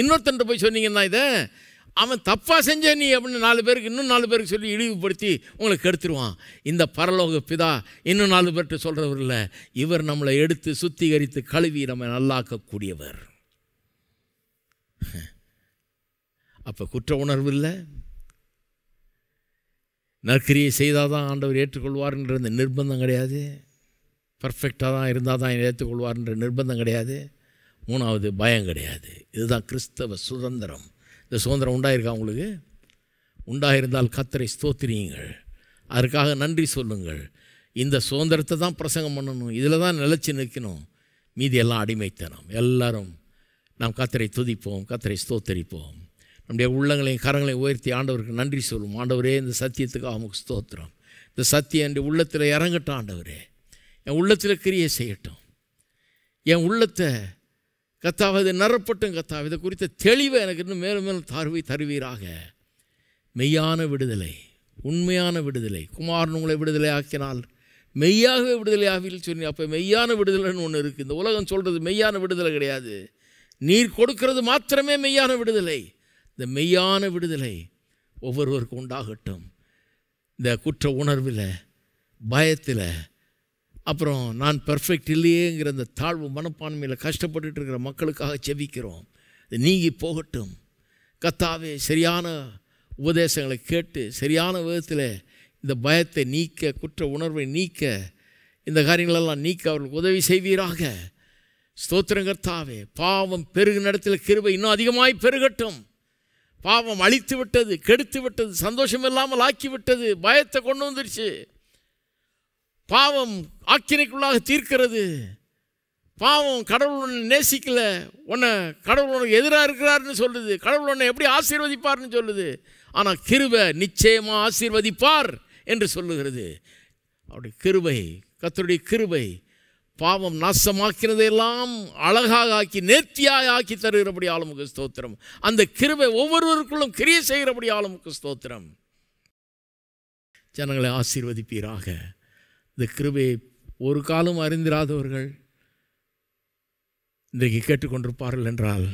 இன்னொருத்தன்ட்டு போய் சொன்னீங்கன்னா இதை அவன் தப்பாக செஞ்ச நீ அப்படின்னு நாலு பேருக்கு இன்னும் நாலு பேருக்கு சொல்லி இழிவுபடுத்தி உங்களுக்கு எடுத்துருவான் இந்த பரலோக பிதா இன்னும் நாலு பேர்கிட்ட சொல்கிறவர் இல்லை இவர் நம்மளை எடுத்து சுத்திகரித்து கழுவி நம்ம நல்லாக்கக்கூடியவர் அப்போ குற்ற உணர்வு இல்லை நற்கிரியை செய்தால் தான் ஆண்டவர் ஏற்றுக்கொள்வார்ன்ற இந்த நிர்பந்தம் கிடையாது பர்ஃபெக்டாக தான் இருந்தால் தான் ஏற்றுக்கொள்வார்ன்ற நிர்பந்தம் கிடையாது மூணாவது பயம் கிடையாது இதுதான் கிறிஸ்தவ சுதந்திரம் இந்த சுதந்திரம் உண்டாயிருக்கா உங்களுக்கு உண்டாயிருந்தால் கத்தரை ஸ்தோத்திரியுங்கள் அதற்காக நன்றி சொல்லுங்கள் இந்த சுதந்திரத்தை தான் பிரசங்கம் பண்ணணும் இதில் தான் நிலச்சி நிற்கணும் மீதி எல்லாம் அடிமைத்தனம் எல்லாரும் நாம் கத்தரை துதிப்போம் கத்தரை ஸ்தோத்தரிப்போம் நம்முடைய உள்ளங்களையும் கரங்களையும் உயர்த்தி ஆண்டவருக்கு நன்றி சொல்லுவோம் ஆண்டவரே இந்த சத்தியத்துக்கு அவனுக்கு ஸ்தோத்திரம் இந்த சத்தியம் என் உள்ளத்தில் இறங்கட்டும் ஆண்டவரே என் உள்ளத்தில் கிரியை செய்யட்டும் என் உள்ளத்தை கத்தாவது இது நிறப்பட்டும் கத்தாவது இதை குறித்த தெளிவை எனக்கு இன்னும் மேலும் மேலும் தார்வை தருவீராக மெய்யான விடுதலை உண்மையான விடுதலை குமாரன் உங்களை விடுதலை ஆக்கினால் மெய்யாகவே விடுதலை ஆகியில் சொன்னி அப்போ மெய்யான விடுதலைன்னு ஒன்று இருக்குது இந்த உலகம் சொல்கிறது மெய்யான விடுதலை கிடையாது நீர் கொடுக்கிறது மாத்திரமே மெய்யான விடுதலை இந்த மெய்யான விடுதலை ஒவ்வொருவருக்கும் உண்டாகட்டும் இந்த குற்ற உணர்வில் பயத்தில் அப்புறம் நான் பெர்ஃபெக்ட் இல்லையேங்கிற அந்த தாழ்வு மனப்பான்மையில் கஷ்டப்பட்டுட்டு இருக்கிற மக்களுக்காக செவிக்கிறோம் நீங்கி போகட்டும் கத்தாவே சரியான உபதேசங்களை கேட்டு சரியான விதத்தில் இந்த பயத்தை நீக்க குற்ற உணர்வை நீக்க இந்த காரியங்களெல்லாம் நீக்க அவர்களுக்கு உதவி செய்வீராக ஸ்தோத்திரங்கர்த்தாவே பாவம் பெருகு நடத்தில் கிருவை இன்னும் அதிகமாய் பெருகட்டும் பாவம் அழித்து விட்டது கெடுத்து விட்டது சந்தோஷம் இல்லாமல் ஆக்கி விட்டது பயத்தை கொண்டு வந்துடுச்சு பாவம் ஆக்கினைக்குள்ளாக தீர்க்கிறது பாவம் கடவுள் உன்னை நேசிக்கலை உன்னை கடவுள் எதிராக இருக்கிறாருன்னு சொல்லுது கடவுள் உன்னை எப்படி ஆசீர்வதிப்பார்னு சொல்லுது ஆனால் கிருபை நிச்சயமாக ஆசீர்வதிப்பார் என்று சொல்லுகிறது அவருடைய கிருபை கத்தருடைய கிருபை பாவம் நாசமாக்கிறதையெல்லாம் அழகாக ஆக்கி நேர்த்தியாக ஆக்கி தருகிறபடி ஆளுமுக ஸ்தோத்திரம் அந்த கிருபை ஒவ்வொருவருக்குள்ளும் கிரிய செய்கிறபடி ஆளுமுக ஸ்தோத்திரம் ஜனங்களை ஆசீர்வதிப்பீராக இந்த கிருபையை ஒரு காலம் அறிந்திராதவர்கள் இன்றைக்கு கேட்டுக்கொண்டிருப்பார்கள் என்றால்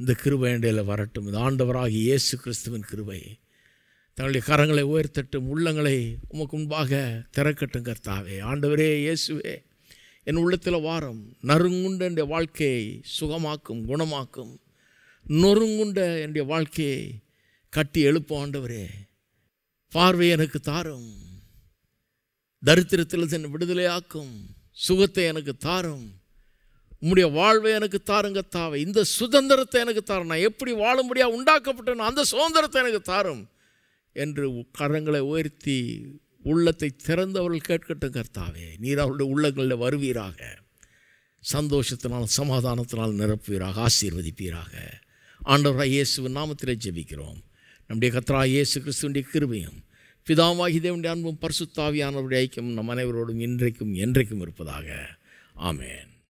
இந்த கிருபை இடையில் வரட்டும் இந்த ஆண்டவராக இயேசு கிறிஸ்துவின் கிருபை தங்களுடைய கரங்களை உயர்த்தட்டும் உள்ளங்களை உமக்கு முன்பாக திறக்கட்டும் கர்த்தாவே ஆண்டவரே இயேசுவே என் உள்ளத்தில் வாரம் நறுங்குண்ட என் வாழ்க்கையை சுகமாக்கும் குணமாக்கும் நொறுங்குண்ட என்னுடைய வாழ்க்கையை கட்டி எழுப்பும் ஆண்டவரே பார்வை எனக்கு தாரும் தரித்திரத்தில் என்னை விடுதலையாக்கும் சுகத்தை எனக்கு தாரும் உம்முடைய வாழ்வை எனக்கு தாருங்க தாவை இந்த சுதந்திரத்தை எனக்கு தாரும் நான் எப்படி வாழும்படியாக உண்டாக்கப்பட்டேனோ அந்த சுதந்திரத்தை எனக்கு தாரும் என்று கரங்களை உயர்த்தி உள்ளத்தை திறந்தவர்கள் கேட்கட்டும் கர்த்தாவே நீர் அவருடைய உள்ளங்களில் வருவீராக சந்தோஷத்தினால் சமாதானத்தினால் நிரப்புவீராக ஆசீர்வதிப்பீராக ஆண்டவராக இயேசுவின் நாமத்திலே ஜெபிக்கிறோம் நம்முடைய கத்ரா இயேசு கிறிஸ்துவின் கிருபையும் பிதாவாகி தேவனுடைய அன்பும் பரிசுத்தாவியானவருடைய ஐக்கியம் நம் அனைவரோடும் இன்றைக்கும் என்றைக்கும் இருப்பதாக ஆமேன்